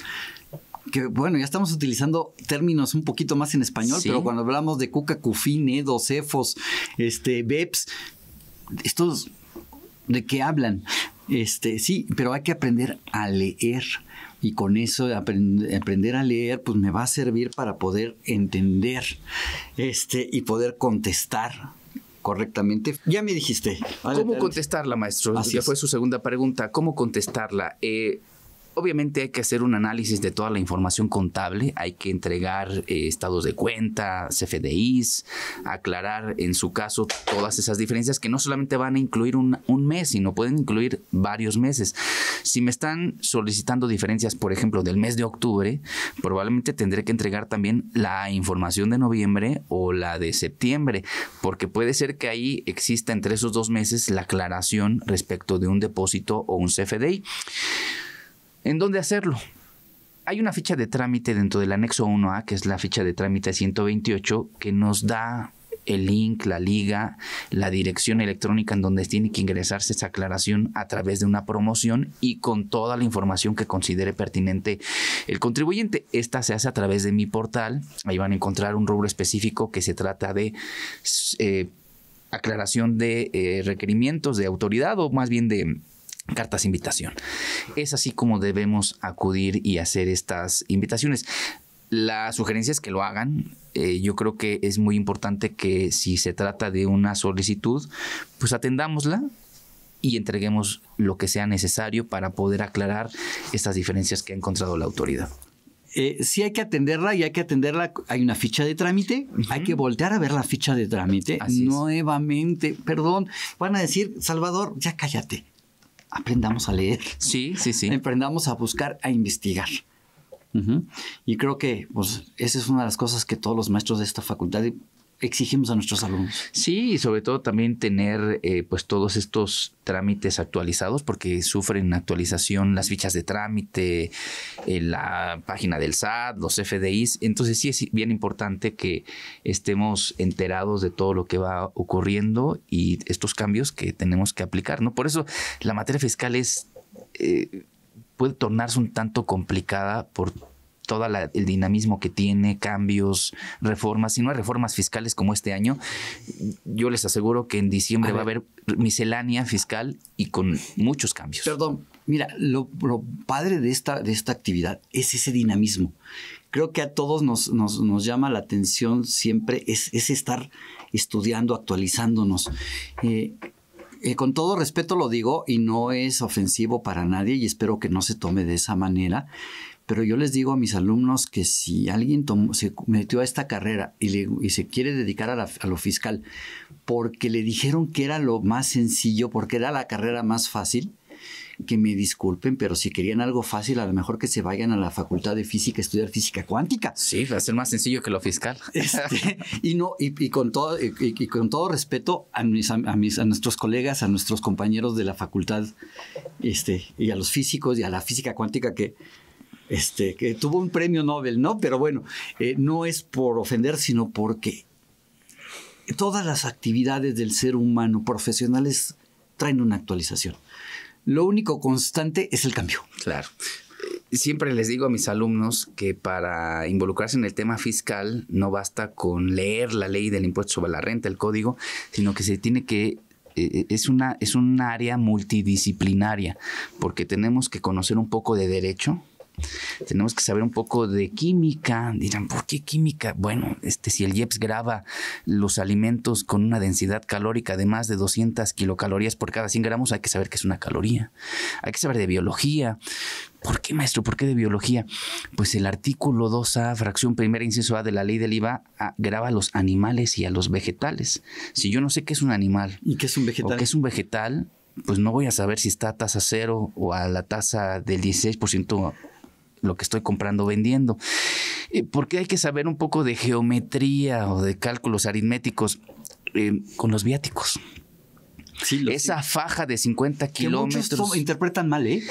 que bueno, ya estamos utilizando términos un poquito más en español, pero cuando hablamos de Cuca, EDOS, cefos este, BEPS, estos de qué hablan. Este, sí, pero hay que aprender a leer y con eso aprender a leer pues me va a servir para poder entender este y poder contestar correctamente. Ya me dijiste. ¿Cómo contestarla, maestro? ya fue su segunda pregunta. ¿Cómo contestarla? Eh, Obviamente hay que hacer un análisis de toda la información contable, hay que entregar eh, estados de cuenta, CFDIs, aclarar en su caso todas esas diferencias que no solamente van a incluir un, un mes, sino pueden incluir varios meses. Si me están solicitando diferencias, por ejemplo, del mes de octubre, probablemente tendré que entregar también la información de noviembre o la de septiembre, porque puede ser que ahí exista entre esos dos meses la aclaración respecto de un depósito o un CFDI en dónde hacerlo. Hay una ficha de trámite dentro del anexo 1A, que es la ficha de trámite 128, que nos da el link, la liga, la dirección electrónica en donde tiene que ingresarse esa aclaración a través de una promoción y con toda la información que considere pertinente el contribuyente. Esta se hace a través de mi portal. Ahí van a encontrar un rubro específico que se trata de... Eh, aclaración de eh, requerimientos de autoridad o más bien de cartas invitación. Es así como debemos acudir y hacer estas invitaciones. La sugerencia es que lo hagan. Eh, yo creo que es muy importante que si se trata de una solicitud, pues atendámosla y entreguemos lo que sea necesario para poder aclarar estas diferencias que ha encontrado la autoridad. Eh, sí hay que atenderla y hay que atenderla. Hay una ficha de trámite, hay que voltear a ver la ficha de trámite nuevamente. Perdón, van a decir, Salvador, ya cállate aprendamos a leer. Sí, sí, sí. Aprendamos a buscar, a investigar. Y creo que pues, esa es una de las cosas que todos los maestros de esta facultad, exigimos a nuestros alumnos. Sí, y sobre todo también tener eh, pues todos estos trámites actualizados porque sufren actualización las fichas de trámite, eh, la página del SAT, los FDIs. Entonces sí es bien importante que estemos enterados de todo lo que va ocurriendo y estos cambios que tenemos que aplicar. ¿no? Por eso la materia fiscal es... Eh, puede tornarse un tanto complicada por todo el dinamismo que tiene, cambios, reformas, si no hay reformas fiscales como este año, yo les aseguro que en diciembre va a haber miscelánea fiscal y con muchos cambios. Perdón, mira, lo, padre de esta, de esta actividad es ese dinamismo creo que a todos nos, nos, llama la atención siempre es, es estar estudiando, actualizándonos. Eh, eh, con todo respeto lo digo y no es ofensivo para nadie y espero que no se tome de esa manera. Pero yo les digo a mis alumnos que si alguien se metió a esta carrera y, se quiere dedicar a, lo fiscal porque le dijeron que era lo más sencillo, porque era la carrera más fácil, que me disculpen, pero si querían algo fácil, a lo mejor que se vayan a la Facultad de Física a estudiar física cuántica. Sí, va a ser más sencillo que lo fiscal. Este, y no, y, con todo, y, con todo respeto a a nuestros colegas, a nuestros compañeros de la facultad, este, y a los físicos y a la física cuántica que este, que tuvo un premio Nobel, ¿no? Pero bueno, eh, no es por ofender, sino porque todas las actividades del ser humano profesionales traen una actualización. Lo único constante es el cambio. Claro. Eh, siempre les digo a mis alumnos que para involucrarse en el tema fiscal no basta con leer la ley del impuesto sobre la renta, el código, sino que se tiene que eh, es una es un área multidisciplinaria porque tenemos que conocer un poco de derecho, tenemos que saber un poco de química. Dirán, ¿por qué química? Bueno, este, si el IEPS graba los alimentos con una densidad calórica de más de 200 kilocalorías por cada 100 gramos, hay que saber que es una caloría. Hay que saber de biología. ¿Por qué, maestro? ¿Por qué de biología? Pues el artículo 2A, fracción primera, inciso A de la ley del IVA, ah, graba a los animales y a los vegetales. Si yo no sé qué es un animal. ¿Y qué es un vegetal? O qué es un vegetal, pues no voy a saber si está a tasa cero o a la tasa del 16% lo que estoy comprando o vendiendo. Eh, porque hay que saber un poco de geometría o de cálculos aritméticos eh, con los viáticos. Esa faja de 50 kilómetros. interpretan mal, ¿eh?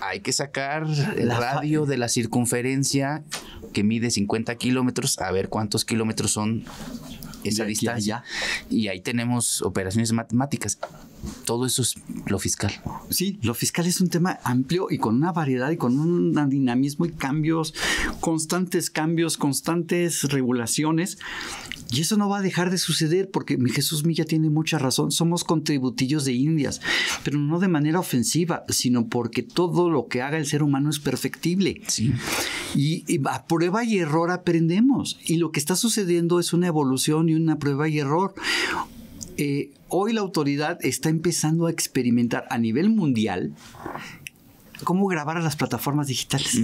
Hay que sacar el radio de la circunferencia que mide 50 kilómetros, a ver cuántos kilómetros son esa distancia. Y ahí tenemos operaciones matemáticas todo eso es lo fiscal. Sí, lo fiscal es un tema amplio y con una variedad y con un dinamismo y cambios, constantes cambios, constantes regulaciones. Y eso no va a dejar de suceder porque mi Jesús Milla tiene mucha razón. Somos contributillos de indias, pero no de manera ofensiva, sino porque todo lo que haga el ser humano es perfectible. y a prueba y error aprendemos. Y lo que está sucediendo es una evolución y una prueba y error eh, hoy la autoridad está empezando a experimentar a nivel mundial cómo grabar a las plataformas digitales.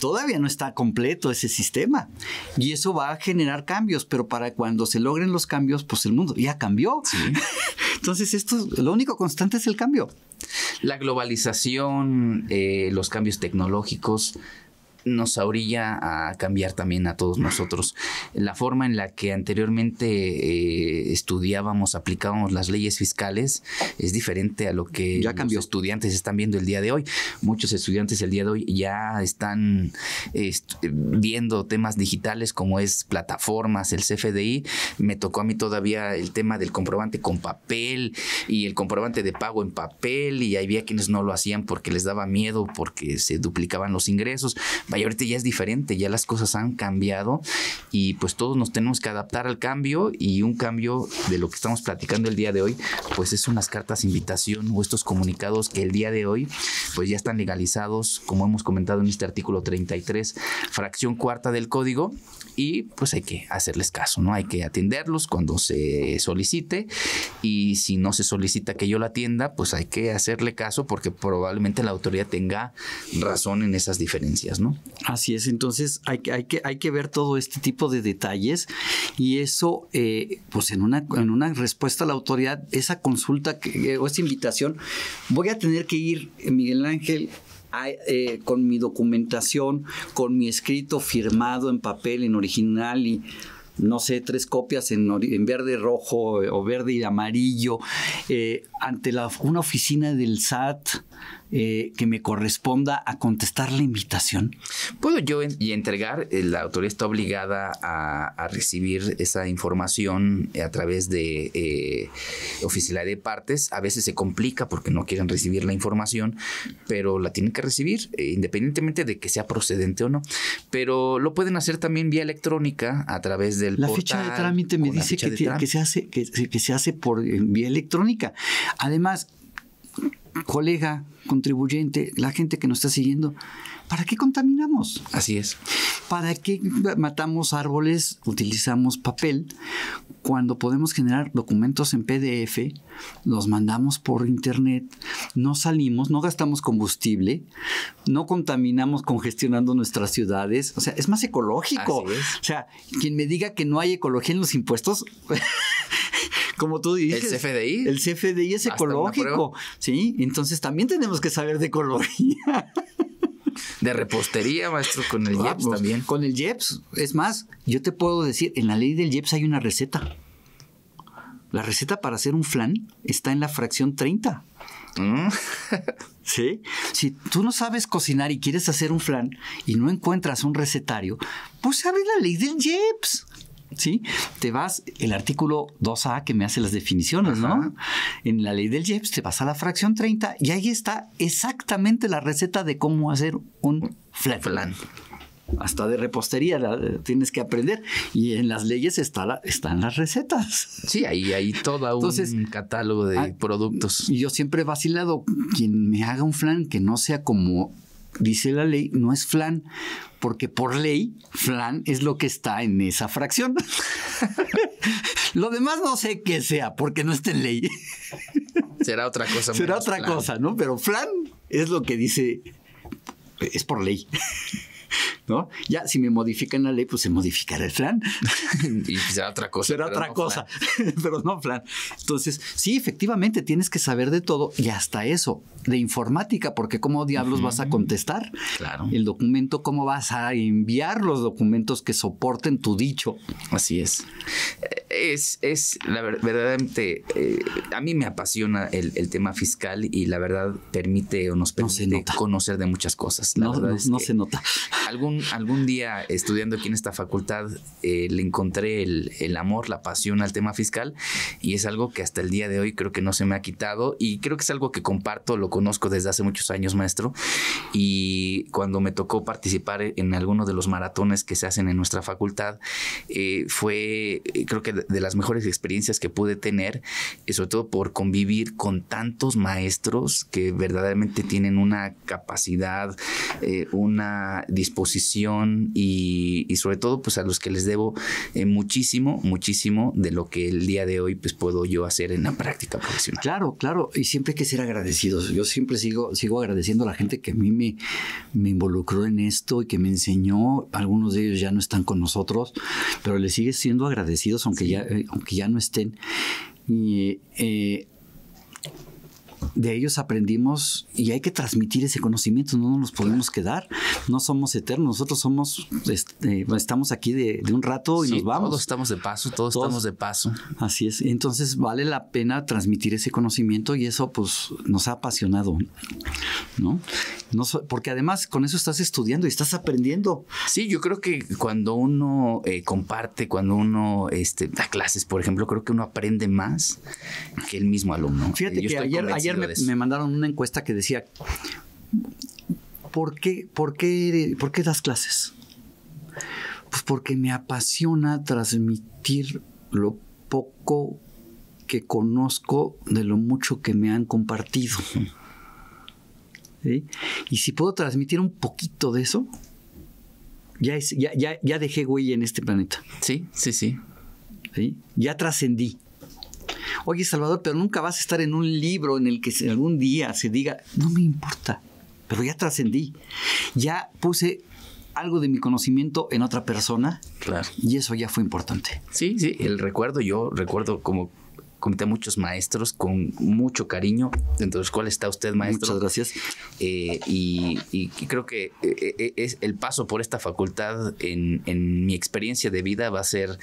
Todavía no está completo ese sistema y eso va a generar cambios, pero para cuando se logren los cambios, pues el mundo ya cambió. Entonces, esto, lo único constante es el cambio. La globalización, eh, los cambios tecnológicos nos orilla a cambiar también a todos nosotros. La forma en la que anteriormente eh, estudiábamos, aplicábamos las leyes fiscales es diferente a lo que los estudiantes están viendo el día de hoy. Muchos estudiantes el día de hoy ya están viendo temas digitales como es plataformas, el CFDI. Me tocó a mí todavía el tema del comprobante con papel y el comprobante de pago en papel y había quienes no lo hacían porque les daba miedo, porque se duplicaban los ingresos ahorita ya es diferente, ya las cosas han cambiado y pues todos nos tenemos que adaptar al cambio y un cambio de lo que estamos platicando el día de hoy, pues es unas cartas invitación o estos comunicados que el día de hoy pues ya están legalizados, como hemos comentado en este artículo 33, fracción cuarta del código y pues hay que hacerles caso, ¿no? Hay que atenderlos cuando se solicite y si no se solicita que yo la atienda, pues hay que hacerle caso porque probablemente la autoridad tenga razón en esas diferencias, ¿no? Así es, entonces hay que, hay que, hay que ver todo este tipo de detalles y eso, eh, pues en una, en una respuesta a la autoridad, esa consulta que, eh, o esa invitación, voy a tener que ir, Miguel Ángel, eh, con mi documentación, con mi escrito firmado en papel, en original y no sé, tres copias en, verde, rojo o verde y amarillo, ante la, una oficina del SAT, eh, que me corresponda a contestar la invitación? Puedo yo y entregar, eh, la autoridad está obligada a, recibir esa información eh, a través de eh, oficina de partes. A veces se complica porque no quieren recibir la información, pero la tienen que recibir independientemente de que sea procedente o no. Pero lo pueden hacer también vía electrónica a través del... La fecha de trámite me dice que, se hace, que se hace por vía electrónica. Además, colega, contribuyente, la gente que nos está siguiendo, ¿para qué contaminamos? Así es. ¿Para qué matamos árboles, utilizamos papel? Cuando podemos generar documentos en PDF, los mandamos por internet, no salimos, no gastamos combustible, no contaminamos congestionando nuestras ciudades, o sea, es más ecológico. O sea, quien me diga que no hay ecología en los impuestos... como tú dices. El CFDI. El CFDI es ecológico, ¿sí? Entonces también tenemos que saber de ecología. De repostería, maestro, con el Jeps también. Con el Jeps. Es más, yo te puedo decir, en la ley del Jeps hay una receta. La receta para hacer un flan está en la fracción 30. Mm. ¿Sí? Si tú no sabes cocinar y quieres hacer un flan y no encuentras un recetario, pues abre la ley del Jeps. ¿sí? Te vas, el artículo 2A que me hace las definiciones, ¿no? En la ley del jeps te vas a la fracción 30 y ahí está exactamente la receta de cómo hacer un flat. flan. Hasta de repostería eh, tienes que aprender. Y en las leyes está están las recetas. Sí, ahí hay todo un catálogo de ah, productos. Y yo siempre he vacilado. Quien me haga un flan que no sea como dice la ley, no es flan, porque por ley, flan es lo que está en esa fracción. lo demás no sé qué sea, porque no está en ley. Será otra cosa. Será otra cosa, ¿no? Pero flan es lo que dice, es por ley. ¿no? Ya, si me modifican la ley, pues se modificará el plan y será otra cosa. Será otra cosa, pero no plan Entonces, sí, efectivamente, tienes que saber de todo y hasta eso, de informática, porque cómo diablos vas a contestar claro. el documento, cómo vas a enviar los documentos que soporten tu dicho. Así es. Es, es la verdad verdaderamente, eh, a mí me apasiona el, tema fiscal y la verdad permite o nos permite conocer de muchas cosas. no, no, se nota. Algún algún, día estudiando aquí en esta facultad eh, le encontré el, el, amor, la pasión al tema fiscal y es algo que hasta el día de hoy creo que no se me ha quitado y creo que es algo que comparto, lo conozco desde hace muchos años, maestro, y cuando me tocó participar en alguno de los maratones que se hacen en nuestra facultad, eh, fue eh, creo que de, las mejores experiencias que pude tener, sobre todo por convivir con tantos maestros que verdaderamente tienen una capacidad, una disposición, y, sobre todo pues a los que les debo eh, muchísimo, muchísimo de lo que el día de hoy pues puedo yo hacer en la práctica profesional. Claro, claro, y siempre hay que ser agradecidos. Yo siempre sigo, sigo agradeciendo a la gente que a mí me, me involucró en esto y que me enseñó. Algunos de ellos ya no están con nosotros, pero les sigue siendo agradecidos aunque, ya, eh, aunque ya no estén. Y eh, de ellos aprendimos y hay que transmitir ese conocimiento, no nos podemos quedar, no somos eternos, nosotros somos, este, estamos aquí de, un rato y nos vamos. Todos estamos de paso, todos, estamos de paso. Así es, entonces vale la pena transmitir ese conocimiento y eso pues nos ha apasionado, ¿no? no porque además con eso estás estudiando y estás aprendiendo. Sí, yo creo que cuando uno eh, comparte, cuando uno este, da clases, por ejemplo, creo que uno aprende más que el mismo alumno. Fíjate que ayer me, mandaron una encuesta que decía, ¿por qué, por qué, por das clases? Pues porque me apasiona transmitir lo poco que conozco de lo mucho que me han compartido. Y si puedo transmitir un poquito de eso, ya, ya, dejé güey en este planeta. Sí, sí, sí. ¿Sí? Ya trascendí oye Salvador, pero nunca vas a estar en un libro en el que algún día se diga, no me importa, pero ya trascendí, ya puse algo de mi conocimiento en otra persona. Claro. Y eso ya fue importante. Sí, sí, el recuerdo, yo recuerdo como comité muchos maestros con mucho cariño, entonces los cuales está usted, maestro. Muchas gracias. Eh, y, creo que eh, eh, es el paso por esta facultad en, mi experiencia de vida va a ser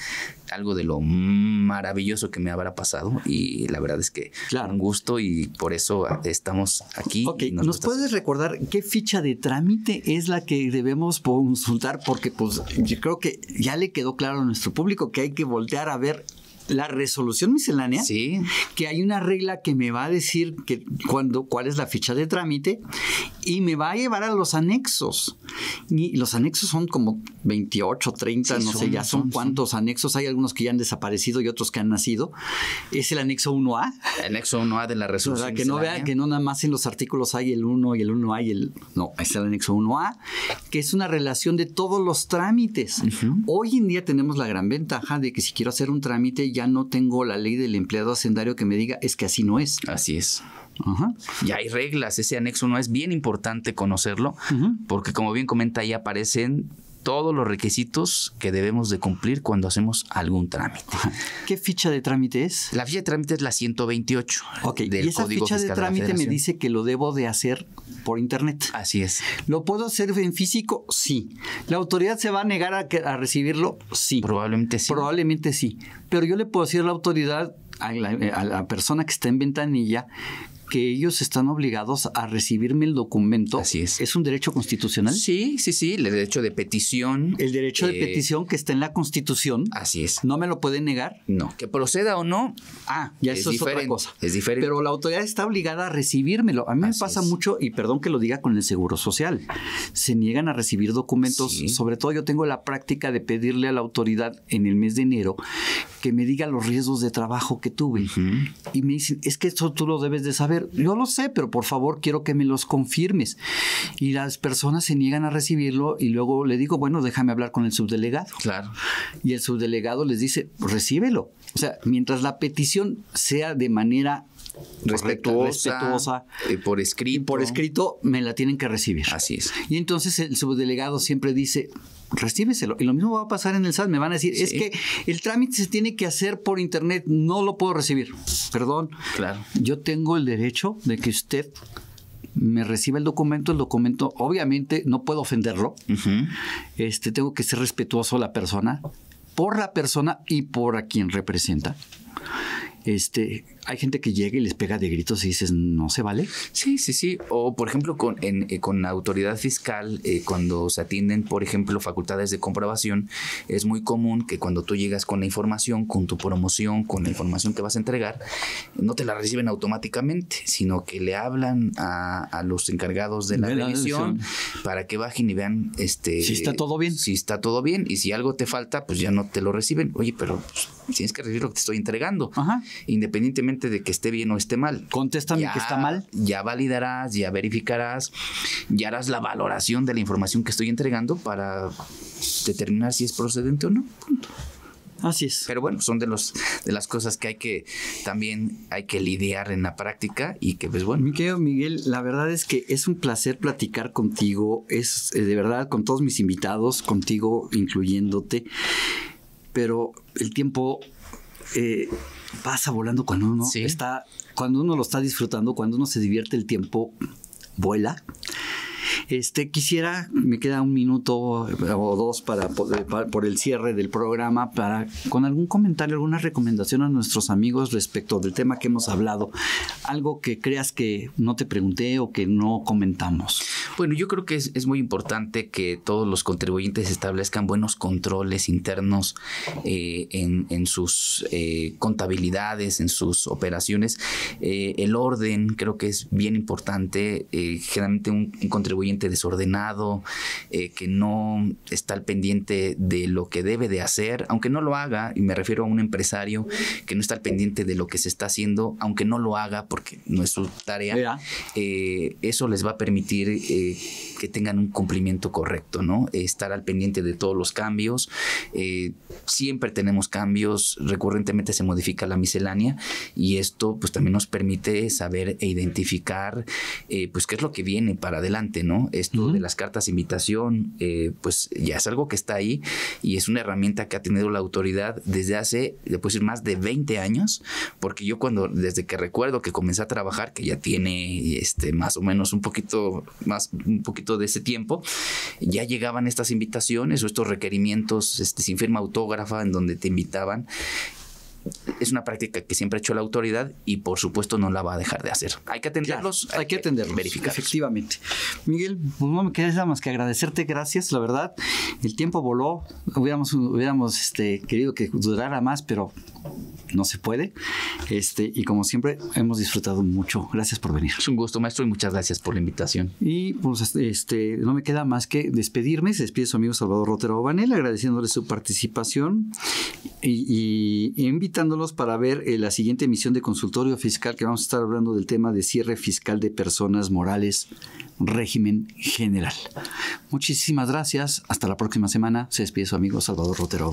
algo de lo maravilloso que me habrá pasado y la verdad es que claro. un gusto y por eso estamos aquí. ¿nos, puedes recordar qué ficha de trámite es la que debemos consultar? Porque pues yo creo que ya le quedó claro a nuestro público que hay que voltear a ver la resolución miscelánea, sí. que hay una regla que me va a decir que cuando, cuál es la ficha de trámite y me va a llevar a los anexos. Y los anexos son como 28, 30, no sé ya son, cuántos anexos. Hay algunos que ya han desaparecido y otros que han nacido. Es el anexo 1A. El anexo 1A de la resolución. que no vea que no nada más en los artículos hay el 1 y el 1A y el... No, es el anexo 1A, que es una relación de todos los trámites. Hoy en día tenemos la gran ventaja de que si quiero hacer un trámite, ya no tengo la ley del empleado hacendario que me diga es que así no es. Así es. Ajá. Y hay reglas, ese anexo no es bien importante conocerlo, porque como bien comenta ahí aparecen todos los requisitos que debemos de cumplir cuando hacemos algún trámite. ¿Qué ficha de trámite es? La ficha de trámite es la 128 okay. del y esa ficha de trámite me dice que lo debo de hacer por internet. Así es. ¿Lo puedo hacer en físico? Sí. ¿La autoridad se va a negar a, recibirlo? Sí. Probablemente sí. Probablemente sí. Pero yo le puedo decir a la autoridad a la, persona que está en ventanilla que ellos están obligados a recibirme el documento. Así es. ¿Es un derecho constitucional? Sí, sí, sí, el derecho de petición. El derecho de eh, petición que está en la Constitución. Así es. ¿No me lo pueden negar? No. Que proceda o no. Ah, ya eso es otra cosa. Es diferente. Pero la autoridad está obligada a recibírmelo. A mí me pasa mucho, y perdón que lo diga con el Seguro Social, se niegan a recibir documentos. Sobre todo yo tengo la práctica de pedirle a la autoridad en el mes de enero que me diga los riesgos de trabajo que tuve. Y me dicen, es que eso tú lo debes de saber. Yo lo sé, pero por favor quiero que me los confirmes. Y las personas se niegan a recibirlo y luego le digo, bueno, déjame hablar con el subdelegado. Claro. Y el subdelegado les dice, recíbelo. O sea, mientras la petición sea de manera respetuosa, por escrito. por escrito me la tienen que recibir. Así es. Y entonces el subdelegado siempre dice, recíbeselo. Y lo mismo va a pasar en el SAT. Me van a decir, es que el trámite se tiene que hacer por internet, no lo puedo recibir. Perdón. Claro. Yo tengo el derecho de que usted me reciba el documento, el documento, obviamente no puedo ofenderlo. Este, tengo que ser respetuoso a la persona, por la persona y por a quien representa. Este, hay gente que llega y les pega de gritos y dices, no se vale. Sí, sí, sí. O por ejemplo, con, en, eh, autoridad fiscal, eh, cuando se atienden, por ejemplo, facultades de comprobación, es muy común que cuando tú llegas con la información, con tu promoción, con la información que vas a entregar, no te la reciben automáticamente, sino que le hablan a, los encargados de la, para que bajen y vean este, si está todo bien. Si está todo bien y si algo te falta, pues ya no te lo reciben. Oye, pero pues, tienes que recibir lo que te estoy entregando. Ajá. Independientemente de que esté bien o esté mal. Contéstame que está mal. Ya validarás, ya verificarás, ya harás la valoración de la información que estoy entregando para determinar si es procedente o no. Así es. Pero bueno, son de los de las cosas que hay que también hay que lidiar en la práctica y que pues bueno. Mi querido Miguel, la verdad es que es un placer platicar contigo, es eh, de verdad con todos mis invitados, contigo incluyéndote, pero el tiempo eh, pasa volando cuando uno está, cuando uno lo está disfrutando, cuando uno se divierte el tiempo, vuela. Este, quisiera, me queda un minuto eh, o dos para, eh, por el cierre del programa, para con algún comentario, alguna recomendación a nuestros amigos respecto del tema que hemos hablado, algo que creas que no te pregunté o que no comentamos. Bueno, yo creo que es, muy importante que todos los contribuyentes establezcan buenos controles internos eh, en, sus contabilidades, en sus operaciones. el orden creo que es bien importante. generalmente un, un contribuyente oyente desordenado, eh, que no está al pendiente de lo que debe de hacer, aunque no lo haga, y me refiero a un empresario que no está al pendiente de lo que se está haciendo, aunque no lo haga porque no es su tarea, eh, eso les va a permitir eh, que tengan un cumplimiento correcto, ¿no? estar al pendiente de todos los cambios. siempre tenemos cambios, recurrentemente se modifica la miscelánea y esto pues también nos permite saber e identificar pues qué es lo que viene para adelante esto de las cartas de invitación, eh, pues ya es algo que está ahí y es una herramienta que ha tenido la autoridad desde hace, le puedo decir, más de 20 años, porque yo cuando, desde que recuerdo que comencé a trabajar, que ya tiene este, más o menos un poquito, más un poquito de ese tiempo, ya llegaban estas invitaciones o estos requerimientos este, sin firma autógrafa en donde te invitaban es una práctica que siempre ha hecho la autoridad y por supuesto no la va a dejar de hacer. Hay que atenderlos. hay, que atenderlos. Verificar. Efectivamente. Miguel, pues no me queda más que agradecerte, gracias, la verdad. El tiempo voló, hubiéramos, hubiéramos este, querido que durara más, pero no se puede. Este, y como siempre, hemos disfrutado mucho. Gracias por venir. Es un gusto, maestro, y muchas gracias por la invitación. Y pues este, no me queda más que despedirme. Se despide su amigo Salvador Rotero Banel, agradeciéndole su participación y, y, invitándolos para ver eh, la siguiente emisión de Consultorio Fiscal, que vamos a estar hablando del tema de cierre fiscal de personas morales, régimen general. Muchísimas gracias. Hasta la próxima semana. Se despide su amigo Salvador Rotero